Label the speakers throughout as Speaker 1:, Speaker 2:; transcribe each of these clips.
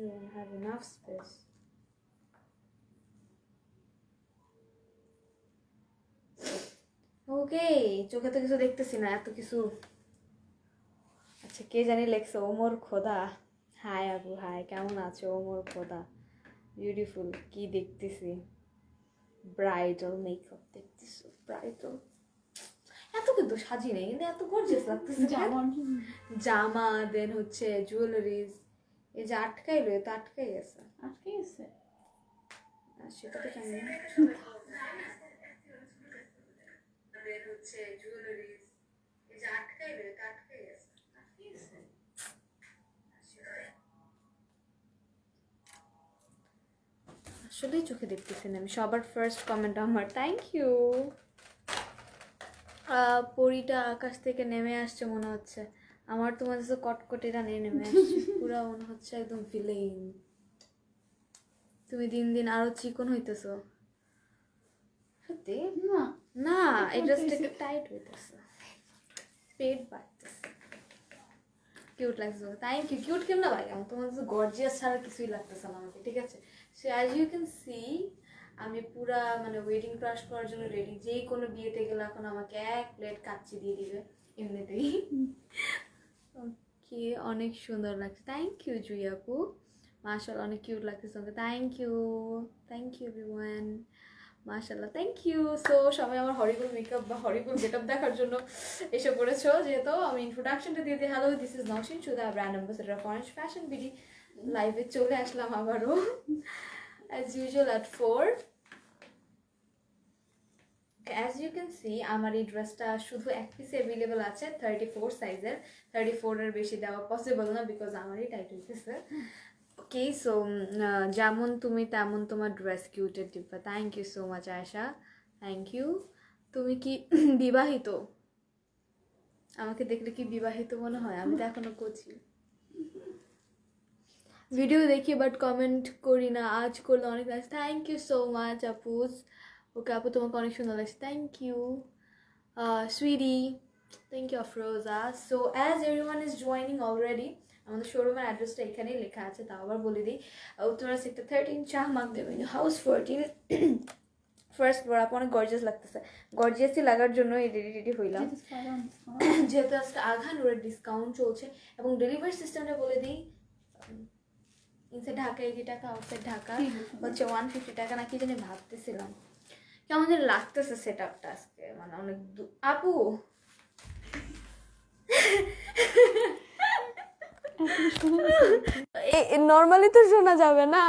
Speaker 1: You don't have enough space. ওকে চোখে তো কিছু দেখতেছি না এত কিছু আচ্ছা কে জানি লেখছে ওমর খোদা হাই আবু হাই কেমন আছো ওমর খোদা বিউটিফুল কি দেখতেছি ব্রাইডাল মেকআপ দেখতেছি ব্রাইডাল এত কিন্তু সাজি নেই কিন্তু এত গর্জিয়াস লাগতেছে জামা দেন হচ্ছে জুয়েলারিজ এই যে আটকাই রয়ে তো আটকাই গেছে আটকে গেছে আর সেটা তো কেন হচ্ছে এই যে আটকাই গেছে আসলেই চোখে দেখতেছেন আমি সবার ফার্স্ট কমেন্ট আমার থ্যাংক ইউ পরিটা আকাশ থেকে নেমে আসছে মনে হচ্ছে আমার তোমার সাথে হচ্ছে কটকটেরা নিয়ে নেমে পুরা মনে হচ্ছে একদম ফিলিং তুমি দিন দিন আরো চিকন হইতেছো সত্যি না না এটা একটু টাইট হইতেছে পেট বাড়তেছে কিউট লাগছে থ্যাংক ইউ কিউট কেমন লাগে আমার তোমার সাথে গর্জিয়াস ছাড়া কিছুই লাগতেছে না আমাকে ঠিক আছে so as you can see আমি পুরা মানে ওয়েডিং ক্রাশ করার জন্য রেডি যেই কোনো বিয়েতে গেলে এখন আমাকে এক প্লেট কাচ্চি দিয়ে দিবে এমনিতেই কি অনেক সুন্দর লাগছে থ্যাংক ইউ জুই আপু মার্শাল অনেক কিউট লাগছে তোমাকে thank you thank you everyone মার্শাল্লাহ থ্যাংক ইউ সো সবাই আমার হরিগুল মেকআপ বা হরিগুল গেট আপ দেখার জন্য এসে পড়েছো যেহেতু আমি ইন্ট্রোডাকশনটা দিয়ে দিই হ্যালো দিস ইজ নসিন সুদা brand ambassador of Orange Fashion BD লাইভে চলে আসলাম আবারও as usual at four as you can see আমার এই ড্রেসটা শুধু এক পিসে অ্যাভেলেবেল আছে থার্টি ফোর সাইজের থার্টি ফোরের বেশি দেওয়া পসিবল না বিকজ আমারই টাইট হইতেছে ওকে সো যেমন তুমি তেমন তোমার ড্রেস কিউটের দিব্বা থ্যাংক ইউ সো মাচ আয়সা থ্যাংক ইউ তুমি কি বিবাহিত আমাকে দেখলে কি বিবাহিত মনে হয় আমি তো এখনো করছি ভিডিও দেখি বাট কমেন্ট করি না আজ করলে অনেক থ্যাংক ইউ সো মাচ আপুস ওকে আপু তোমাকে অনেক সুন্দর লাগছে thank you sweetie thank you Afroza so as everyone is joining already আমাদের শোরুমের অ্যাড্রেসটা এখানেই লেখা আছে তাও আবার বলে দিই উত্তরা সেক্টর থার্টিন চাহ মাগ দেবেন হাউস ফোরটিন ফার্স্ট বার আপু অনেক গর্জিয়াস লাগতেছে গর্জিয়াসই লাগার জন্য এই রেডি রেডি হইলাম যেহেতু আজকে আঘান ওর ডিসকাউন্ট চলছে এবং ডেলিভারি সিস্টেমটা বলে দিই ইনসাইড ঢাকা এইটি টাকা আউটসাইড ঢাকা হচ্ছে ওয়ান ফিফটি টাকা নাকি জানি ভাবতেছিলাম কেমন যেন লাগতেছে সেট আপটা আজকে মানে অনেক আপু নর্মালি তো শোনা যাবে না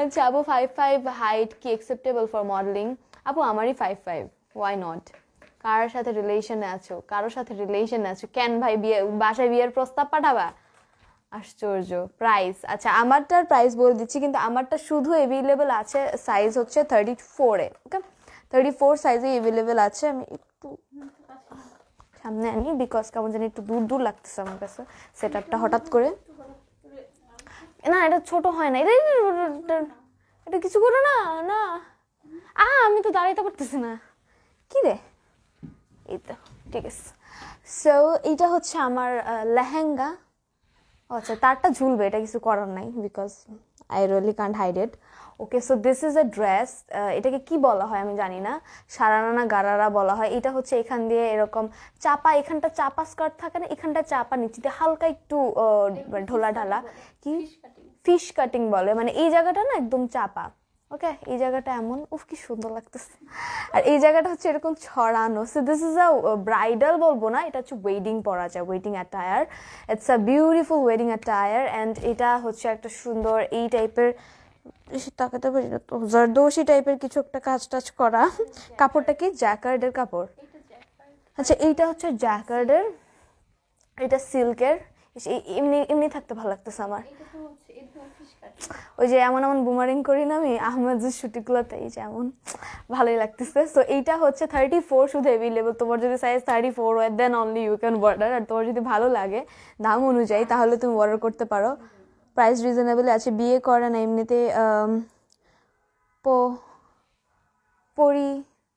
Speaker 1: আচ্ছা আপু ফাইভ ফাইভ হাইট কি অ্যাকসেপ্টেবল ফর মডেলিং আপু আমারই ফাইভ ফাইভ ওয়াই নট কার সাথে রিলেশনে আছো কারোর সাথে রিলেশনে আছো কেন ভাই বিয়ে বাসায় বিয়ের প্রস্তাব পাঠাবা আশ্চর্য প্রাইস আচ্ছা আমারটার প্রাইস বলে দিচ্ছি কিন্তু আমারটা শুধু অ্যাভেলেবেল আছে সাইজ হচ্ছে থার্টি ফোরে ওকে থার্টি ফোর সাইজে অ্যাভেলেবেল আছে আমি একটু সামনে আনি বিকজ কেমন জানি একটু দূর দূর লাগতেছে আমার কাছে সেট আপটা হঠাৎ করে না এটা ছোট হয় না এটা এটা কিছু করো না না আহ আমি তো দাঁড়াইতে পারতেছি না কি রে এই তো ঠিক আছে সো এটা হচ্ছে আমার লেহেঙ্গা আচ্ছা তারটা ঝুলবে এটা কিছু করার নাই because I really can't hide it okay so this is a dress এটাকে কি বলা হয় আমি জানি না সারানানা গারারা বলা হয় এটা হচ্ছে এখান দিয়ে এরকম চাপা এখানটা চাপা স্কার্ট থাকে না এখানটা চাপা নিচেতে হালকা একটু ঢোলা ঢালা কি ফিশ কাটিং বলে মানে এই জায়গাটা না একদম চাপা ওকে এই জায়গাটা এমন উফ কি সুন্দর লাগতেছে আর এই জায়গাটা হচ্ছে এরকম ছড়ানো so this is a bridal বলবো না এটা হচ্ছে ওয়েডিং পরা যায় wedding attire it's a beautiful wedding attire and এটা হচ্ছে একটা সুন্দর এই টাইপের তাকাতে পারি জরদোষী টাইপের কিছু একটা কাজ টাজ করা কাপড়টা কি জ্যাকার্ডের কাপড় আচ্ছা এইটা হচ্ছে জ্যাকার্ডের এটা সিল্কের এমনি এমনি থাকতে ভালো লাগতেছে আমার ওই যে এমন এমন বুমারিং করি না আমি আহমেদের শুটিগুলোতে এই যেমন ভালোই লাগতেছে তো এইটা হচ্ছে থার্টি ফোর শুধু অ্যাভেলেবল তোমার যদি size thirty four wait then only you can order আর তোমার যদি ভালো লাগে দাম অনুযায়ী তাহলে তুমি অর্ডার করতে পারো প্রাইস রিজনেবল আছে বিয়ে করে না এমনিতে পো পরি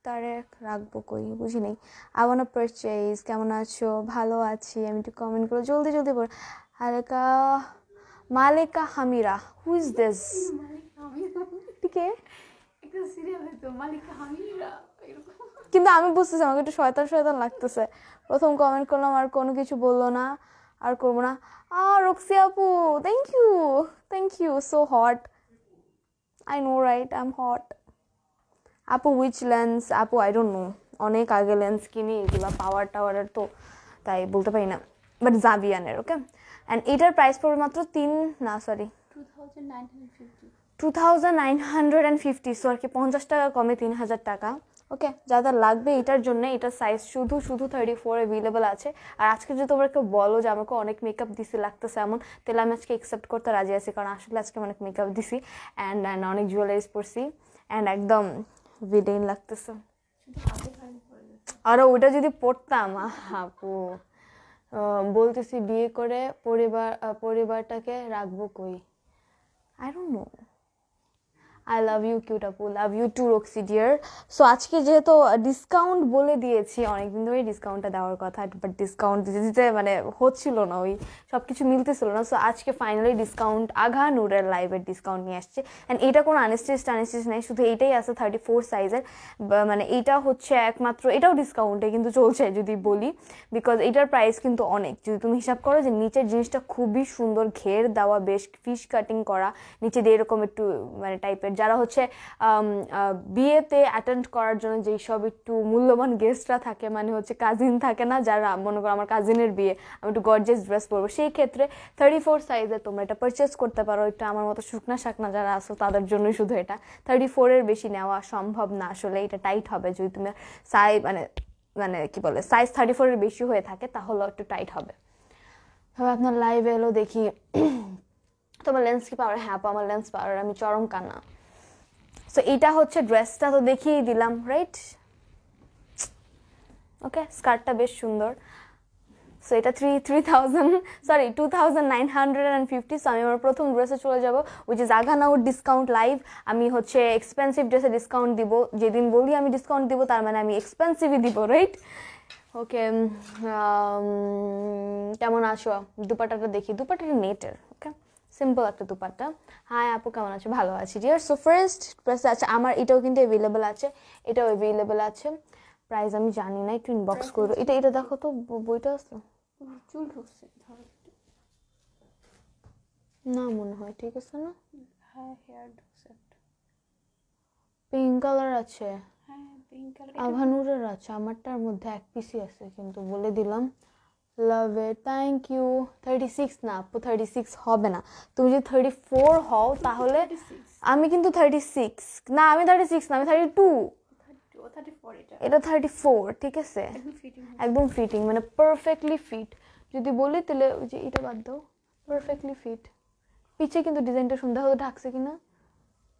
Speaker 1: তারে রাখবো কই বুঝি নেই আবার পারচেজ কেমন আছো ভালো আছি আমি একটু কমেন্ট করো জলদি জলদি পড়ো হালকা Malika Hamira. Who is this? ঠিক কিন্তু আমি বুঝতেছি আমাকে একটু শয়তান শয়তান লাগতেছে প্রথম কমেন্ট করলাম আর কোনো কিছু বললো না আর করবো না আ রক্সি আপু thank you thank you so hot I know right I am hot আপু উইচ লেন্স আপু আই ডোন্ট নো অনেক আগে লেন্স কিনি এগুলো পাওয়ার টাওয়ারের তো তাই বলতে পারি না বাট জাবিয়ানের ওকে অ্যান্ড এটার প্রাইস পড়বে মাত্র তিন না sorry two thousand nine hundred and fifty so আর কি পঞ্চাশ টাকা কমে তিন হাজার টাকা ওকে যা যা লাগবে এটার জন্য এটার সাইজ শুধু শুধু থার্টি ফোর অ্যাভেলেবেল আছে আর আজকে যদি তোমরা কেউ বলো যে আমাকে অনেক মেকআপ দিছি লাগতেছে এমন তাহলে আমি আজকে একসেপ্ট করতে রাজি আছি কারণ আসলে আজকে অনেক মেকআপ দিছি অ্যান্ড অ্যান্ড অনেক জুয়েলারিজ পরছি অ্যান্ড একদম ভিলেন লাগতেছে আরও ওটা যদি পড়তাম আপু বলতেছি বিয়ে করে পরিবার পরিবারটাকে রাখবো কই I don't know I love you cute আপু love you too Roxy dear so আজকে যেহেতু ডিসকাউন্ট বলে দিয়েছি অনেকদিন ধরেই ডিসকাউন্টটা দেওয়ার কথা বাট ডিসকাউন্ট দিতে দিতে মানে হচ্ছিল না ওই সব কিছু মিলতেছিল না সো আজকে ফাইনালি ডিসকাউন্ট আঘা নুরের লাইভের ডিসকাউন্ট নিয়ে আসছে অ্যান্ড এটা কোনো আনস্টিচ টানস্টিচ নাই শুধু এইটাই আছে থার্টি ফোর সাইজের মানে এটা হচ্ছে একমাত্র এটাও ডিসকাউন্টে কিন্তু চলছে যদি বলি বিকজ এটার প্রাইস কিন্তু অনেক যদি তুমি হিসাব করো যে নিচের জিনিসটা খুবই সুন্দর ঘের দেওয়া বেশ ফিশ কাটিং করা নিচে দিয়ে এরকম একটু মানে টাইপের যারা হচ্ছে বিয়েতে অ্যাটেন্ড করার জন্য যেই সব একটু মূল্যবান গেস্টরা থাকে মানে হচ্ছে কাজিন থাকে না যারা মনে করো আমার কাজিনের বিয়ে আমি একটু গর্জেস ড্রেস পরবো সেই ক্ষেত্রে থার্টি ফোর সাইজে তোমরা এটা পারচেস করতে পারো একটু আমার মতো শুকনা শাকনা যারা আসো তাদের জন্যই শুধু এটা থার্টি ফোরের বেশি নেওয়া সম্ভব না আসলে এটা টাইট হবে যদি তুমি সাই মানে মানে কি বলে সাইজ থার্টি ফোরের বেশি হয়ে থাকে তাহলে একটু টাইট হবে তবে আপনার লাইভ এলো দেখি তোমার লেন্স কি পাওয়ার হ্যাঁ আমার লেন্স পাওয়ার আমি চরম কানা সো এটা হচ্ছে ড্রেসটা তো দেখিয়েই দিলাম রাইট ওকে স্কার্টটা বেশ সুন্দর সো এটা three three thousand sorry two thousand nine hundred and fifty so আমি আমার প্রথম ড্রেসে চলে যাবো which is out discount live আমি হচ্ছে এক্সপেন্সিভ ড্রেসে ডিসকাউন্ট দিব যেদিন বলি আমি ডিসকাউন্ট দিব তার মানে আমি এক্সপেন্সিভই দিব রাইট ওকে কেমন আসো দুপাটাটা দেখি দুপাটাটা নেটের ওকে সিম্পল একটা দুপাট্টা হ্যাঁ আপু কেমন আছে ভালো আছি ডিয়ার সো ফার্স্ট প্রাইস আচ্ছা আমার এটাও কিন্তু অ্যাভেলেবেল আছে এটাও অ্যাভেলেবেল আছে প্রাইস আমি জানি না একটু ইনবক্স করবো এটা এটা দেখো তো বইটা আছে চুল ঢুকছে না মনে হয় ঠিক আছে না পিঙ্ক হ্যাঁ, কালার আছে হ্যাঁ, আভানুরের আছে আমারটার মধ্যে এক পিসি আছে কিন্তু বলে দিলাম love it thank you thirty six না আপু থার্টি সিক্স হবে না তুমি যদি থার্টি ফোর হও তাহলে আমি কিন্তু থার্টি সিক্স না আমি থার্টি সিক্স না আমি থার্টি টু এটা থার্টি ফোর ঠিক আছে একদম ফিটিং মানে পারফেক্টলি ফিট যদি বলি তাহলে ওই যে এটা বাদ দাও পারফেক্টলি ফিট পিছে কিন্তু ডিজাইনটা সুন্দর হতো ঢাকছে কি না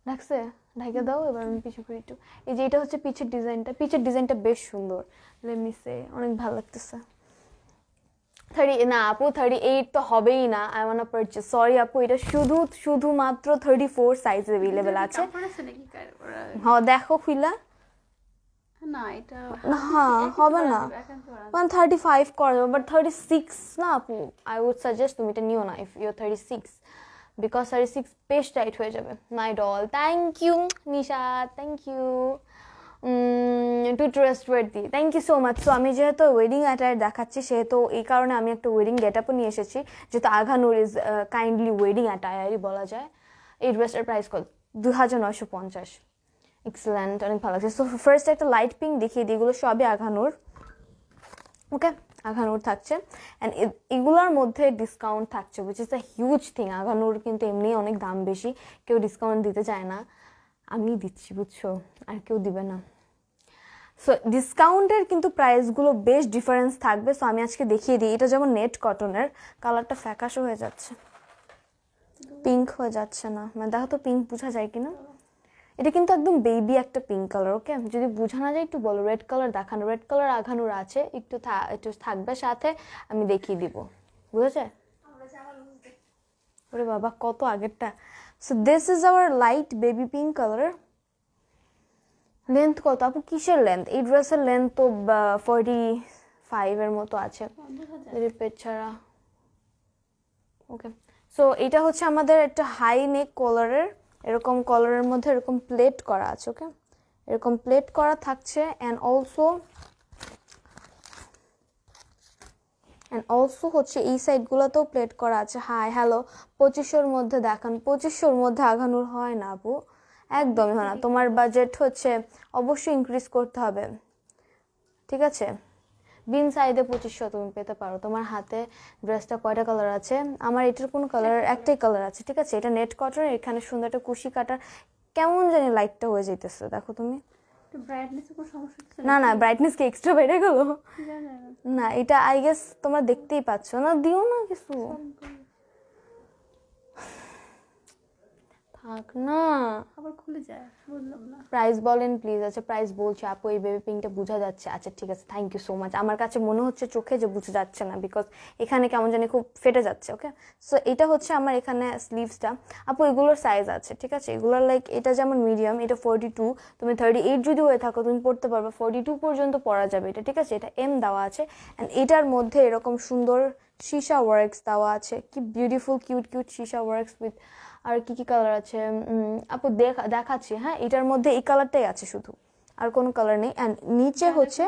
Speaker 1: ঢাকছে ঢাকে দাও এবার আমি পিছু ফিরি একটু এই যে এটা হচ্ছে পিছের ডিজাইনটা পিছের ডিজাইনটা বেশ সুন্দর লেমিসে অনেক ভালো লাগতেছে থার্টি না আপু থার্টি এইট তো হবেই না আই ওয়ান পারচেস সরি আপু এটা শুধু শুধুমাত্র থার্টি ফোর সাইজ অ্যাভেলেবেল আছে হ্যাঁ দেখো খুলে হ্যাঁ হবে না thirty five but thirty six না আপু আই উড সাজেস্ট তুমি এটা নিও thirty six because thirty six tight হয়ে যাবে thank you Nisha thank you too দিই thank you so much so আমি যেহেতু ওয়েডিং অ্যাটায়ার দেখাচ্ছি সেহেতু এই কারণে আমি একটা ওয়েডিং গেট আপও নিয়ে এসেছি যেহেতু আঘানুর ইজ কাইন্ডলি ওয়েডিং অ্যাটায়ারই বলা যায় এই ড্রেসটার প্রাইস কত দু হাজার নয়শো পঞ্চাশ এক্সেলেন্ট অনেক ভালো লাগছে সো ফার্স্ট একটা লাইট পিঙ্ক দেখিয়ে দিই এগুলো সবই আঘানুর ওকে আঘানুর থাকছে অ্যান্ড এগুলোর মধ্যে ডিসকাউন্ট থাকছে which is the huge thing Agha Noor কিন্তু এমনি অনেক দাম বেশি কেউ ডিসকাউন্ট দিতে চায় না আমি দিচ্ছি বুঝছো আর কেউ দিবে না সো ডিসকাউন্টের কিন্তু প্রাইসগুলো বেশ ডিফারেন্স থাকবে সো আমি আজকে দেখিয়ে দিই এটা যেমন নেট কটনের কালারটা ফ্যাকাশও হয়ে যাচ্ছে পিঙ্ক হয়ে যাচ্ছে না মানে দেখো তো পিঙ্ক বোঝা যায় কি না এটা কিন্তু একদম বেবি একটা পিঙ্ক কালার ওকে যদি বোঝানো যায় একটু বলো রেড কালার দেখানো রেড কালার আঘানোর আছে একটু একটু থাকবে সাথে আমি দেখিয়ে দিব বুঝেছে ওরে বাবা কত আগেরটা so this is our light baby pink colour length কত আপু কিসের লেন্থ এই ড্রেসের লেন্থ তো ফর্টি ফাইভের মতো আছে রিপেট ছাড়া ওকে সো এটা হচ্ছে আমাদের একটা হাই নেক কলারের এরকম কলারের মধ্যে এরকম প্লেট করা আছে ওকে এরকম প্লেট করা থাকছে অ্যান্ড অলসো অ্যান্ড অলসো হচ্ছে এই সাইডগুলোতেও প্লেট করা আছে হাই হ্যালো পঁচিশশোর মধ্যে দেখান পঁচিশশোর মধ্যে আঘানোর হয় না আপু একদমই হয় না তোমার বাজেট হচ্ছে অবশ্যই ইনক্রিজ করতে হবে ঠিক আছে বিন সাইডে পঁচিশশো তুমি পেতে পারো তোমার হাতে ড্রেসটা কয়টা কালার আছে আমার এটার কোনো কালার একটাই কালার আছে ঠিক আছে এটা নেট কটন এখানে সুন্দর একটা কুশি কাটার কেমন জানি লাইটটা হয়ে যেতেছে দেখো তুমি না না ব্রাইটনেস কি এক্সট্রা বেড়ে গেল না এটা আই গেস তোমরা দেখতেই পাচ্ছ না দিও না কিছু থাক না আবার খুলে যায় বুঝলাম না প্রাইস বলেন প্লিজ আচ্ছা প্রাইস বলছি আপু এই বেবি পিঙ্কটা বোঝা যাচ্ছে আচ্ছা ঠিক আছে থ্যাংক ইউ সো মাচ আমার কাছে মনে হচ্ছে চোখে যে বোঝা যাচ্ছে না বিকজ এখানে কেমন জানি খুব ফেটে যাচ্ছে ওকে সো এটা হচ্ছে আমার এখানে স্লিভসটা আপু এগুলোর সাইজ আছে ঠিক আছে এগুলোর লাইক এটা যেমন মিডিয়াম এটা ফোরটি টু তুমি থার্টি এইট যদি হয়ে থাকো তুমি পড়তে পারবে ফোরটি টু পর্যন্ত পড়া যাবে এটা ঠিক আছে এটা এম দেওয়া আছে অ্যান্ড এটার মধ্যে এরকম সুন্দর সীসা ওয়ার্কস দেওয়া আছে কি বিউটিফুল কিউট কিউট সীসা ওয়ার্কস উইথ আর কি কি কালার আছে আপু দেখা দেখাচ্ছি হ্যাঁ এটার মধ্যে এই কালারটাই আছে শুধু আর কোনো কালার নেই অ্যান্ড নিচে হচ্ছে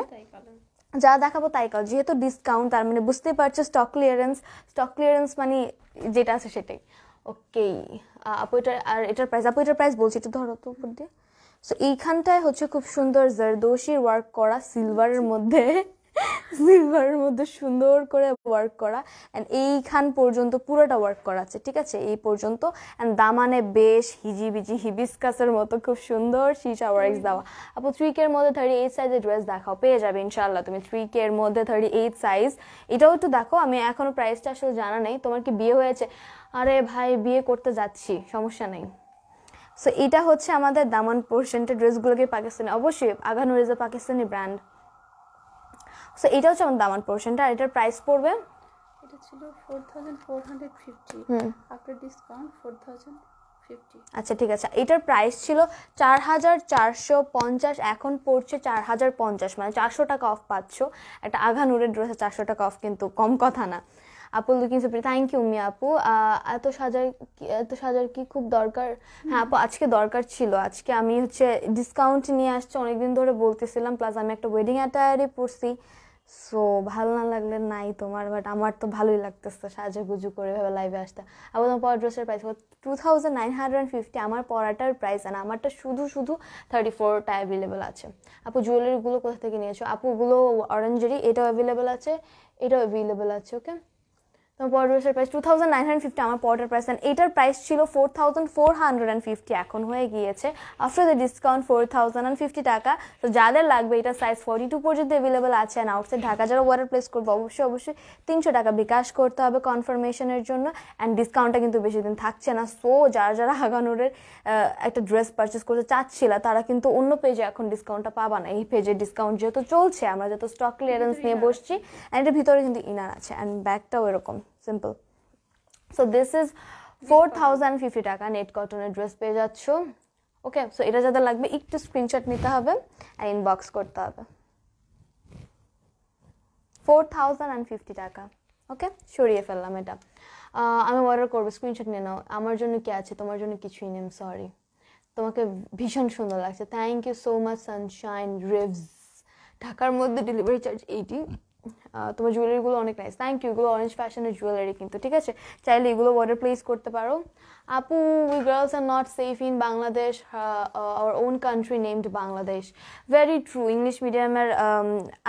Speaker 1: যা দেখাবো তাই কালার যেহেতু ডিসকাউন্ট তার মানে বুঝতেই পারছো স্টক ক্লিয়ারেন্স স্টক ক্লিয়ারেন্স মানে যেটা আছে সেটাই ওকে আপু এটা আর এটার প্রাইস আপু এটার প্রাইস বলছি একটু ধরো তো উপর দিয়ে সো এইখানটায় হচ্ছে খুব সুন্দর জারদোশির ওয়ার্ক করা সিলভারের মধ্যে সিলভারের মধ্যে সুন্দর করে ওয়ার্ক করা অ্যান্ড এইখান পর্যন্ত পুরোটা ওয়ার্ক করা আছে ঠিক আছে এই পর্যন্ত অ্যান্ড দামানে বেশ হিজিবিজি হিবিসকাসের মতো খুব সুন্দর শিশা ওয়ার্কস দেওয়া আপু থ্রি কের মধ্যে থার্টি এইট সাইজের ড্রেস দেখাও পেয়ে যাবে ইনশাল্লাহ তুমি থ্রি কের মধ্যে থার্টি এইট সাইজ এটাও একটু দেখো আমি এখনও প্রাইসটা আসলে জানা নেই তোমার কি বিয়ে হয়েছে আরে ভাই বিয়ে করতে যাচ্ছি সমস্যা নেই সো এটা হচ্ছে আমাদের দামান পোর্শনটা ড্রেসগুলোকে পাকিস্তানি অবশ্যই Agha Noor is a Pakistani brand so এটা হচ্ছে আমার দামান পোর্শনটা আর এটার প্রাইস পড়বে এটা ছিল four thousand four hundred fifty after discount four thousand আচ্ছা ঠিক আছে এটার প্রাইস ছিল চার হাজার চারশো পঞ্চাশ এখন পড়ছে চার হাজার পঞ্চাশ মানে চারশো টাকা অফ পাচ্ছ একটা আঘানুরের ড্রেসে চারশো টাকা অফ কিন্তু কম কথা না আপু লুকিং সুপ্রি থ্যাংক ইউ মি আপু এত সাজার এত সাজার কি খুব দরকার হ্যাঁ আপু আজকে দরকার ছিল আজকে আমি হচ্ছে ডিসকাউন্ট নিয়ে আসছি অনেকদিন ধরে বলতেছিলাম প্লাস আমি একটা ওয়েডিং অ্যাটায়ারে পড়ছি সো ভালো না লাগলে নাই তোমার বাট আমার তো ভালোই লাগতেছে গুজু করে ভাবে লাইভে আসতে আবার তোমার পরা ড্রেসের price two thousand nine hundred fifty আমার পরাটার প্রাইস আর আমারটা শুধু শুধু থার্টি ফোরটা অ্যাভেলেবেল আছে আপু জুয়েলারিগুলো কোথা থেকে নিয়েছো আপুগুলো অরেঞ্জেরই এটাও অ্যাভেলেবেল আছে এটাও অ্যাভেলেবেল আছে ওকে তোমার পরবেশের price two thousand nine hundred fifty আমার পরটার প্রাইস অ্যান্ড এটার প্রাইস ছিল four thousand four hundred and fifty এখন হয়ে গিয়েছে after the discount four thousand and fifty টাকা তো যাদের লাগবে এটা সাইজ ফর্টি টু পর্যন্ত অ্যাভেলেবেল আছে অ্যান্ড আউটসাইড ঢাকা যারা অর্ডার প্লেস করবো অবশ্যই অবশ্যই তিনশো টাকা বিকাশ করতে হবে কনফার্মেশনের জন্য অ্যান্ড ডিসকাউন্টটা কিন্তু বেশি দিন থাকছে না সো যারা যারা হাগানোরের একটা ড্রেস পারচেস করতে চাচ্ছিল তারা কিন্তু অন্য পেজে এখন ডিসকাউন্টটা পাবা না এই পেজে ডিসকাউন্ট যেহেতু চলছে আমরা যেহেতু স্টক ক্লিয়ারেন্স নিয়ে বসছি অ্যান্ড এটার ভিতরে কিন্তু ইনার আছে অ্যান্ড ব্যাগটাও এরকম simple so this is four thousand fifty টাকা নেট কটনের ড্রেস পেয়ে যাচ্ছ ওকে সো এটা যাদের লাগবে একটু স্ক্রিনশট নিতে হবে আর ইনবক্স করতে হবে ফোর থাউজেন্ড অ্যান্ড ফিফটি টাকা ওকে সরিয়ে ফেললাম এটা আমি অর্ডার করবো স্ক্রিনশট নিয়ে নাও আমার জন্য কি আছে তোমার জন্য কিছুই নেম সরি তোমাকে ভীষণ সুন্দর লাগছে thank you so much sunshine রেভস ঢাকার মধ্যে ডেলিভারি চার্জ এইটি তোমার জুয়েলারিগুলো অনেক নাইস থ্যাংক ইউ এগুলো অরেঞ্জ ফ্যাশনের জুয়েলারি কিন্তু ঠিক আছে চাইলে এগুলো অর্ডার প্লেস করতে পারো আপু we girls are not safe in Bangladesh our own country named Bangladesh very true English মিডিয়ামের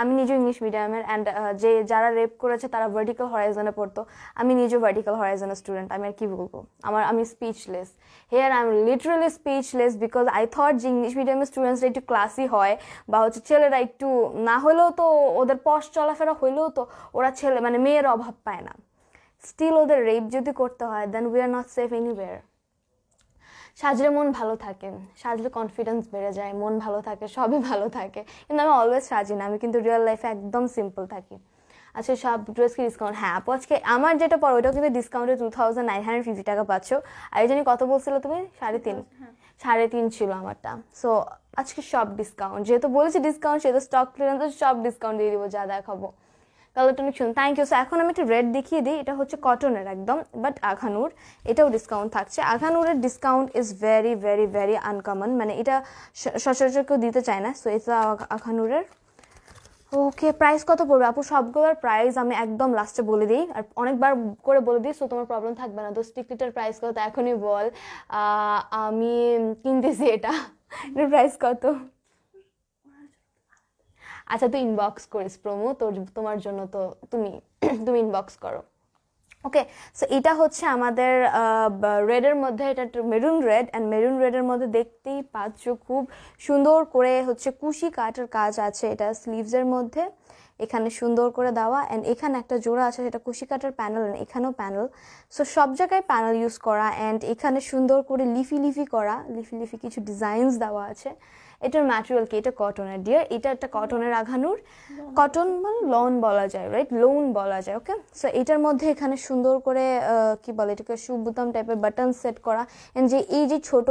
Speaker 1: আমি নিজেও ইংলিশ মিডিয়ামের অ্যান্ড যে যারা রেপ করেছে তারা ভার্টিক্যাল হরাইজনে পড়তো আমি নিজেও ভার্টিক্যাল হরাইজনের স্টুডেন্ট আমি আর কী বলবো আমার আমি speechless here I am literally speechless because I thought যে ইংলিশ মিডিয়ামের স্টুডেন্টসরা একটু ক্লাসই হয় বা হচ্ছে ছেলেরা একটু না হলেও তো ওদের পশ চলাফেরা বাচ্চারা হইলেও তো ওরা ছেলে মানে মেয়ের অভাব পায় না স্টিল ওদের রেপ যদি করতে হয় then we are not safe anywhere সাজলে মন ভালো থাকে সাজলে কনফিডেন্স বেড়ে যায় মন ভালো থাকে সবই ভালো থাকে কিন্তু আমি অলওয়েজ সাজি না আমি কিন্তু রিয়েল লাইফে একদম সিম্পল থাকি আচ্ছা সব ড্রেস কি ডিসকাউন্ট হ্যাঁ আপু আজকে আমার যেটা পর ওইটাও কিন্তু ডিসকাউন্টে two thousand nine hundred fifty টাকা পাচ্ছ আর এই জন্য কত বলছিল তুমি সাড়ে তিন হ্যাঁ সাড়ে তিন ছিল আমারটা সো আজকে সব ডিসকাউন্ট যেহেতু বলেছি ডিসকাউন্ট সেহেতু স্টক ক্লিয়ারেন্স সব ডিসকাউন্ট দিয়ে দিব যা দেখাবো কালারটা অনেক সুন্দর থ্যাংক ইউ সো এখন আমি একটু রেড দেখিয়ে দিই এটা হচ্ছে কটনের একদম বাট আঘানুর এটাও ডিসকাউন্ট থাকছে আঘানুরের discount is very very very uncommon মানে এটা সচরাচর কেউ দিতে চায় না সো এটা আঘানুরের ওকে প্রাইস কত পড়বে আপু সবগুলোর প্রাইস আমি একদম লাস্টে বলে দিই আর অনেকবার করে বলে দিই সো তোমার প্রবলেম থাকবে না তো স্টিকলিটার প্রাইস কত এখনই বল আমি কিনতেছি এটা এটার প্রাইস কত আচ্ছা তুই ইনবক্স করিস প্রমো তোর তোমার জন্য তো তুমি তুমি ইনবক্স করো ওকে সো এটা হচ্ছে আমাদের রেডের মধ্যে এটা মেরুন রেড অ্যান্ড মেরুন রেডের মধ্যে দেখতেই পাচ্ছ খুব সুন্দর করে হচ্ছে কুশি কাঠের কাজ আছে এটা স্লিভসের মধ্যে এখানে সুন্দর করে দেওয়া অ্যান্ড এখানে একটা জোড়া আছে সেটা কুশি কাঠের প্যানেল এখানেও প্যানেল সো সব জায়গায় প্যানেল ইউজ করা অ্যান্ড এখানে সুন্দর করে লিফি লিফি করা লিফি লিফি কিছু ডিজাইনস দেওয়া আছে এটার ম্যাটেরিয়াল কি এটা কটনের দিয়ে এটা একটা কটনের আঘানুর কটন মানে লন বলা যায় রাইট লোন বলা যায় ওকে সো এটার মধ্যে এখানে সুন্দর করে কি বলে এটাকে সুবুতাম টাইপের বাটন সেট করা অ্যান্ড যে এই যে ছোট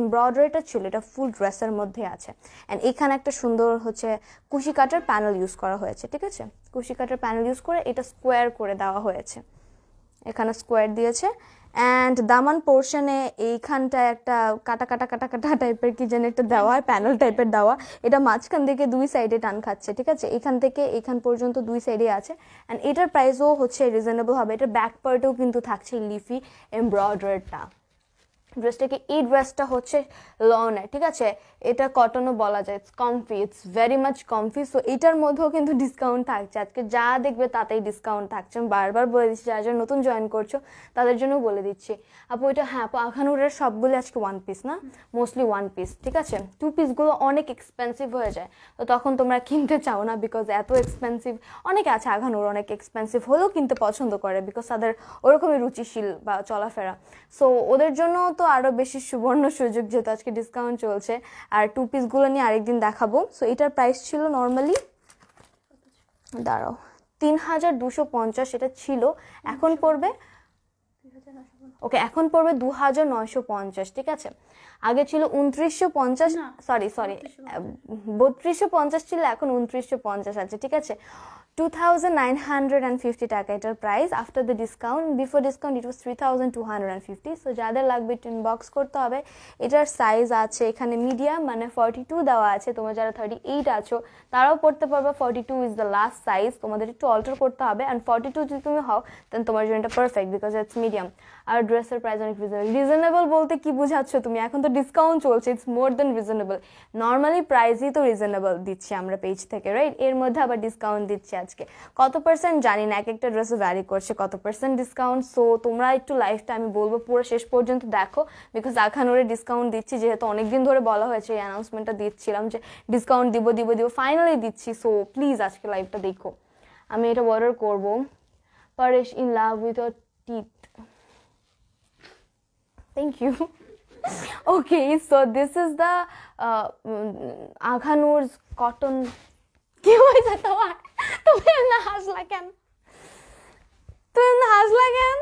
Speaker 1: এমব্রয়ডারিটা ছিল এটা ফুল ড্রেসের মধ্যে আছে অ্যান্ড এখানে একটা সুন্দর হচ্ছে কুশি কাটার প্যানেল ইউজ করা হয়েছে ঠিক আছে কুশি কাটার প্যানেল ইউজ করে এটা স্কোয়ার করে দেওয়া হয়েছে এখানে স্কোয়ার দিয়েছে অ্যান্ড দামান পোর্শনে এইখানটায় একটা কাটা কাটা কাটা কাটা টাইপের কি যেন একটা দেওয়া হয় প্যানেল টাইপের দেওয়া এটা মাঝখান থেকে দুই সাইডে টান খাচ্ছে ঠিক আছে এখান থেকে এখান পর্যন্ত দুই সাইডে আছে অ্যান্ড এটার প্রাইসও হচ্ছে রিজনেবল হবে এটার ব্যাক পার্টেও কিন্তু থাকছে লিফি এমব্রয়ডারিটা ড্রেসটাকে এই ড্রেসটা হচ্ছে লনের ঠিক আছে এটা কটনও বলা যায় it's comfy it's very much comfy so এটার মধ্যেও কিন্তু ডিসকাউন্ট থাকছে আজকে যা দেখবে তাতেই ডিসকাউন্ট থাকছে আমি বারবার বলে দিচ্ছি যারা যারা নতুন জয়েন করছো তাদের জন্য বলে দিচ্ছি আপু এটা হ্যাঁ আপু আখানুরের সবগুলো আজকে ওয়ান পিস না মোস্টলি ওয়ান পিস ঠিক আছে টু পিসগুলো অনেক এক্সপেন্সিভ হয়ে যায় তো তখন তোমরা কিনতে চাও না বিকজ এত এক্সপেন্সিভ অনেকে আছে আঘানুর অনেক এক্সপেন্সিভ হলেও কিনতে পছন্দ করে বিকজ তাদের ওরকমই রুচিশীল বা চলাফেরা সো ওদের জন্য তো আরও বেশি সুবর্ণ সুযোগ যেহেতু আজকে ডিসকাউন্ট চলছে আর টু পিসগুলো নিয়ে আরেকদিন দেখাবো সো এটার প্রাইস ছিল নর্মালি দাঁড়াও তিন হাজার দুশো পঞ্চাশ এটা ছিল এখন পড়বে ওকে এখন পড়বে দু হাজার নয়শো পঞ্চাশ ঠিক আছে আগে ছিল উনত্রিশশো পঞ্চাশ সরি সরি বত্রিশশো পঞ্চাশ ছিল এখন উনত্রিশশো পঞ্চাশ আছে ঠিক আছে 2950 টাকা এটার price after the discount before discount it was three thousand two hundred and fifty so যাদের লাগবে একটু ইনবক্স করতে হবে এটার সাইজ আছে এখানে মিডিয়াম মানে ফর্টি টু দেওয়া আছে তোমরা যারা থার্টি এইট আছো তারাও পড়তে পারবে forty two is the last size তোমাদের একটু অল্টার করতে হবে অ্যান্ড ফর্টি টু যদি তুমি হও দেন তোমার জন্য এটা পারফেক্ট বিকজ ইটস মিডিয়াম আর ড্রেসের প্রাইস অনেক রিজনেবল রিজনেবল বলতে কি বোঝাচ্ছ তুমি এখন তো ডিসকাউন্ট চলছে it's more than reasonable normally প্রাইসই তো রিজনেবল দিচ্ছি আমরা পেজ থেকে রাইট এর মধ্যে আবার ডিসকাউন্ট দিচ্ছি আজকে কত পার্সেন্ট জানি না এক একটা ড্রেসও ভ্যারি করছে কত পার্সেন্ট ডিসকাউন্ট সো তোমরা একটু লাইফটা আমি বলবো পুরো শেষ পর্যন্ত দেখো বিকজ আখানোরে ডিসকাউন্ট দিচ্ছি যেহেতু অনেকদিন ধরে বলা হয়েছে এই অ্যানাউন্সমেন্টটা দিচ্ছিলাম যে ডিসকাউন্ট দিব দিব দিব ফাইনালি দিচ্ছি সো প্লিজ আজকে লাইফটা দেখো আমি এটা অর্ডার করবো পারেশ in love with teeth thank you okay so this is the uh, aghanur's cotton কি হয়েছে তোমার তুমি এমনি হাসলা কেন তুমি এমনি হাসলা কেন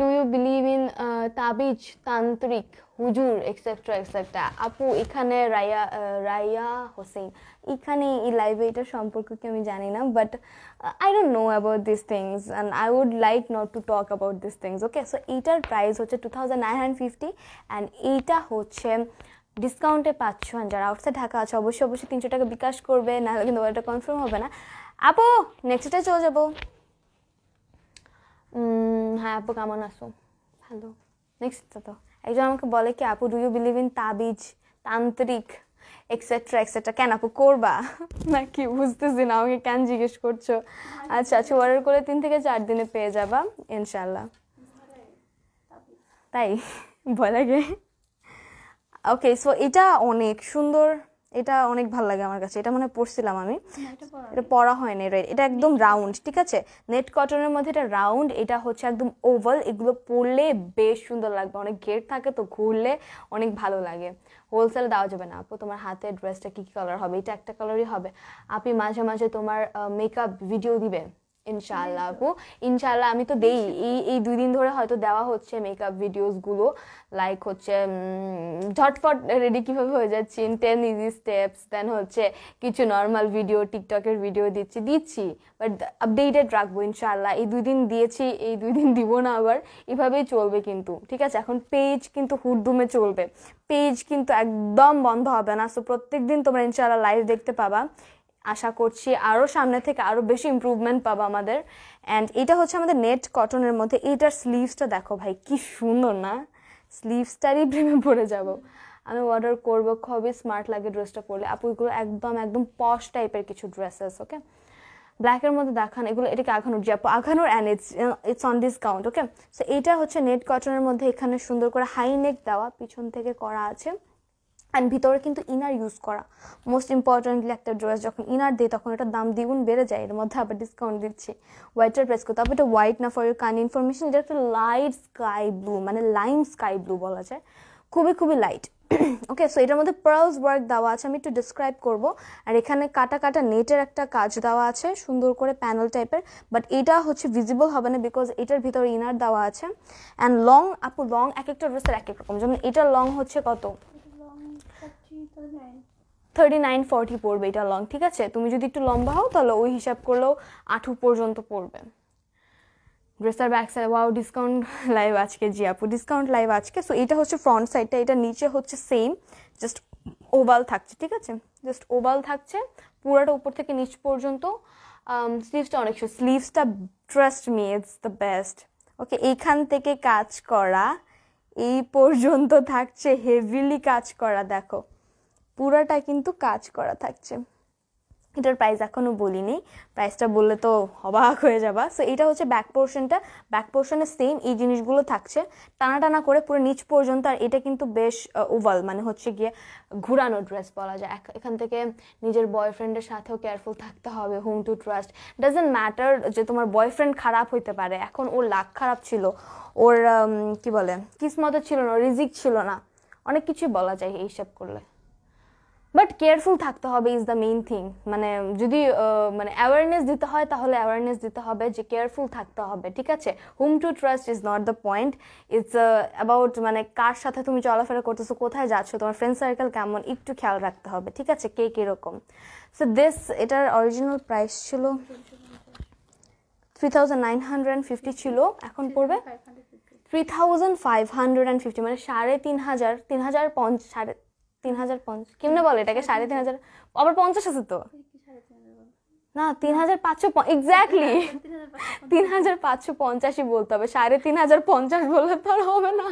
Speaker 1: do you believe in uh, tabij tantric হুজুর এক্সেট্রা এক্সেট্রা আপু এখানে রায়া রায়া হোসেন এখানে এই লাইভে এটার সম্পর্কে আমি জানি না but I don't know about this things and I would like not to talk about this things okay so এইটার প্রাইস হচ্ছে two thousand nine hundred fifty and এইটা হচ্ছে ডিসকাউন্টে পাচ্ছ যারা আউটসাইড ঢাকা আছে অবশ্যই অবশ্যই তিনশো টাকা বিকাশ করবে না হলে কিন্তু ওটা কনফার্ম হবে না আপু নেক্সটে চলে যাবো হ্যাঁ আপু কেমন আসো ভালো নেক্সটটা তো একজন আমাকে বলে কি আপু ডু ইউ বিলিভ ইন তাবিজ তান্ত্রিক এক্সেট্রা এক্সেট্রা কেন আপু করবা না কি বুঝতেছি না আমাকে কেন জিজ্ঞেস করছো আচ্ছা আচ্ছা অর্ডার করে তিন থেকে চার দিনে পেয়ে যাবা ইনশাল্লাহ তাই ভয় লাগে ওকে সো এটা অনেক সুন্দর এটা অনেক ভালো লাগে আমার কাছে এটা মানে পড়ছিলাম আমি হ্যাঁ, এটা পড়া হয় না এটা একদম রাউন্ড ঠিক আছে নেট কটনের মধ্যে এটা রাউন্ড এটা হচ্ছে একদম ওভাল এগুলো পড়লে বেশ সুন্দর লাগবে অনেক গেট থাকে তো ঘুরলে অনেক ভালো লাগে হোলসেল দেওয়া যাবে না আপু তোমার হাতে ড্রেসটা কী কী কালার হবে এটা একটা কালারই হবে আপনি মাঝে মাঝে তোমার মেকআপ ভিডিও দিবে ইনশাল্লাহ আপু ইনশাল্লাহ আমি তো দেই এই এই দুই দিন ধরে হয়তো দেওয়া হচ্ছে মেকআপ ভিডিওসগুলো লাইক হচ্ছে ঝটফট রেডি কীভাবে হয়ে যাচ্ছি টেন ইজি স্টেপস দেন হচ্ছে কিছু নর্মাল ভিডিও টিকটকের ভিডিও দিচ্ছি দিচ্ছি বাট আপডেটেড রাখবো ইনশাল্লাহ এই দুই দিন দিয়েছি এই দুই দিন দিব না আবার এভাবেই চলবে কিন্তু ঠিক আছে এখন পেজ কিন্তু হুডুমে চলবে পেজ কিন্তু একদম বন্ধ হবে না সো প্রত্যেক দিন তোমরা ইনশাল্লাহ লাইভ দেখতে পাবা আশা করছি আরও সামনে থেকে আরও বেশি ইম্প্রুভমেন্ট পাবো আমাদের অ্যান্ড এটা হচ্ছে আমাদের নেট কটনের মধ্যে এইটার স্লিভসটা দেখো ভাই কি সুন্দর না স্লিভসটারই প্রেমে পড়ে যাব আমি অর্ডার করবো খুবই স্মার্ট লাগে ড্রেসটা পরলে আপু এগুলো একদম একদম পশ টাইপের কিছু ড্রেসেস ওকে ব্ল্যাকের মধ্যে দেখান এগুলো এটাকে আঘানোর যে আঘানোর and it's it's on discount okay so এটা হচ্ছে নেট কটনের মধ্যে এখানে সুন্দর করে হাই নেক দেওয়া পিছন থেকে করা আছে অ্যান্ড ভিতরে কিন্তু ইনার ইউজ করা মোস্ট ইম্পর্টেন্টলি একটা ড্রেস যখন ইনার দিয়ে তখন এটা দাম দ্বিগুণ বেড়ে যায় এর মধ্যে আবার ডিসকাউন্ট দিচ্ছে হোয়াইটটা প্রেস করতে হবে এটা হোয়াইট না ফর ইউর কান ইনফরমেশন এটা একটা লাইট স্কাই ব্লু মানে লাইম স্কাই ব্লু বলা যায় খুবই খুবই লাইট ওকে সো এটার মধ্যে পার্লস ওয়ার্ক দেওয়া আছে আমি একটু ডিসক্রাইব করব আর এখানে কাটা কাটা নেটের একটা কাজ দেওয়া আছে সুন্দর করে প্যানেল টাইপের বাট এটা হচ্ছে ভিজিবল হবে না বিকজ এটার ভিতরে ইনার দেওয়া আছে অ্যান্ড লং আপু লং এক একটা ড্রেসের এক এক রকম যেমন এটার লং হচ্ছে কত থার্টি নাইন ফর্টি পড়বে এটা লং ঠিক আছে তুমি যদি একটু লম্বা হও তাহলে ওই হিসাব করলেও আঠু পর্যন্ত পড়বে ড্রেসার back side wow discount live আজকে জি আপু ডিসকাউন্ট লাইভ আজকে সো এটা হচ্ছে ফ্রন্ট সাইডটা এটা নিচে হচ্ছে সেম জাস্ট ওভাল থাকছে ঠিক আছে জাস্ট ওভাল থাকছে পুরোটা উপর থেকে নিচ পর্যন্ত স্লিভসটা um, অনেক সুন্দর স্লিভসটা trust me it's the best okay এইখান থেকে কাজ করা এই পর্যন্ত থাকছে হেভিলি কাজ করা দেখো পুরাটা কিন্তু কাজ করা থাকছে এটার প্রাইস এখনও বলিনি প্রাইসটা বললে তো অবাক হয়ে যাবা সো এটা হচ্ছে ব্যাক পোর্শনটা ব্যাক পোর্শনে সেম এই জিনিসগুলো থাকছে টানা টানা করে পুরো নিচ পর্যন্ত আর এটা কিন্তু বেশ ওভাল মানে হচ্ছে গিয়ে ঘুরানো ড্রেস বলা যায় এখান থেকে নিজের বয়ফ্রেন্ডের সাথেও কেয়ারফুল থাকতে হবে hmm to trust doesn't matter যে তোমার বয়ফ্রেন্ড খারাপ হইতে পারে এখন ওর লাখ খারাপ ছিল ওর কি বলে কিসমত ছিল না রিজিক ছিল না অনেক কিছুই বলা যায় এইসব করলে বাট কেয়ারফুল থাকতে হবে ইজ দ্য মেইন থিং মানে যদি মানে অ্যাওয়ারনেস দিতে হয় তাহলে অ্যাওয়ারনেস দিতে হবে যে কেয়ারফুল থাকতে হবে ঠিক আছে hmm to trust is not the point it's about মানে কার সাথে তুমি চলাফেরা করতেছো কোথায় যাচ্ছ তোমার ফ্রেন্ড সার্কেল কেমন একটু খেয়াল রাখতে হবে ঠিক আছে কে কীরকম সো দিস এটার অরিজিনাল প্রাইস ছিল three thousand nine hundred fifty ছিল এখন পড়বে three thousand five hundred and fifty মানে সাড়ে তিন হাজার তিন হাজার পঞ্চ সাড়ে তিন হাজার পঞ্চাশ কেমনে বলে এটাকে সাড়ে তিন হাজার আবার পঞ্চাশ আছে তো না তিন হাজার পাঁচশো এক্স্যাক্টলি তিন হাজার পাঁচশো পঞ্চাশই বলতে হবে সাড়ে তিন হাজার পঞ্চাশ বললে তো আর হবে না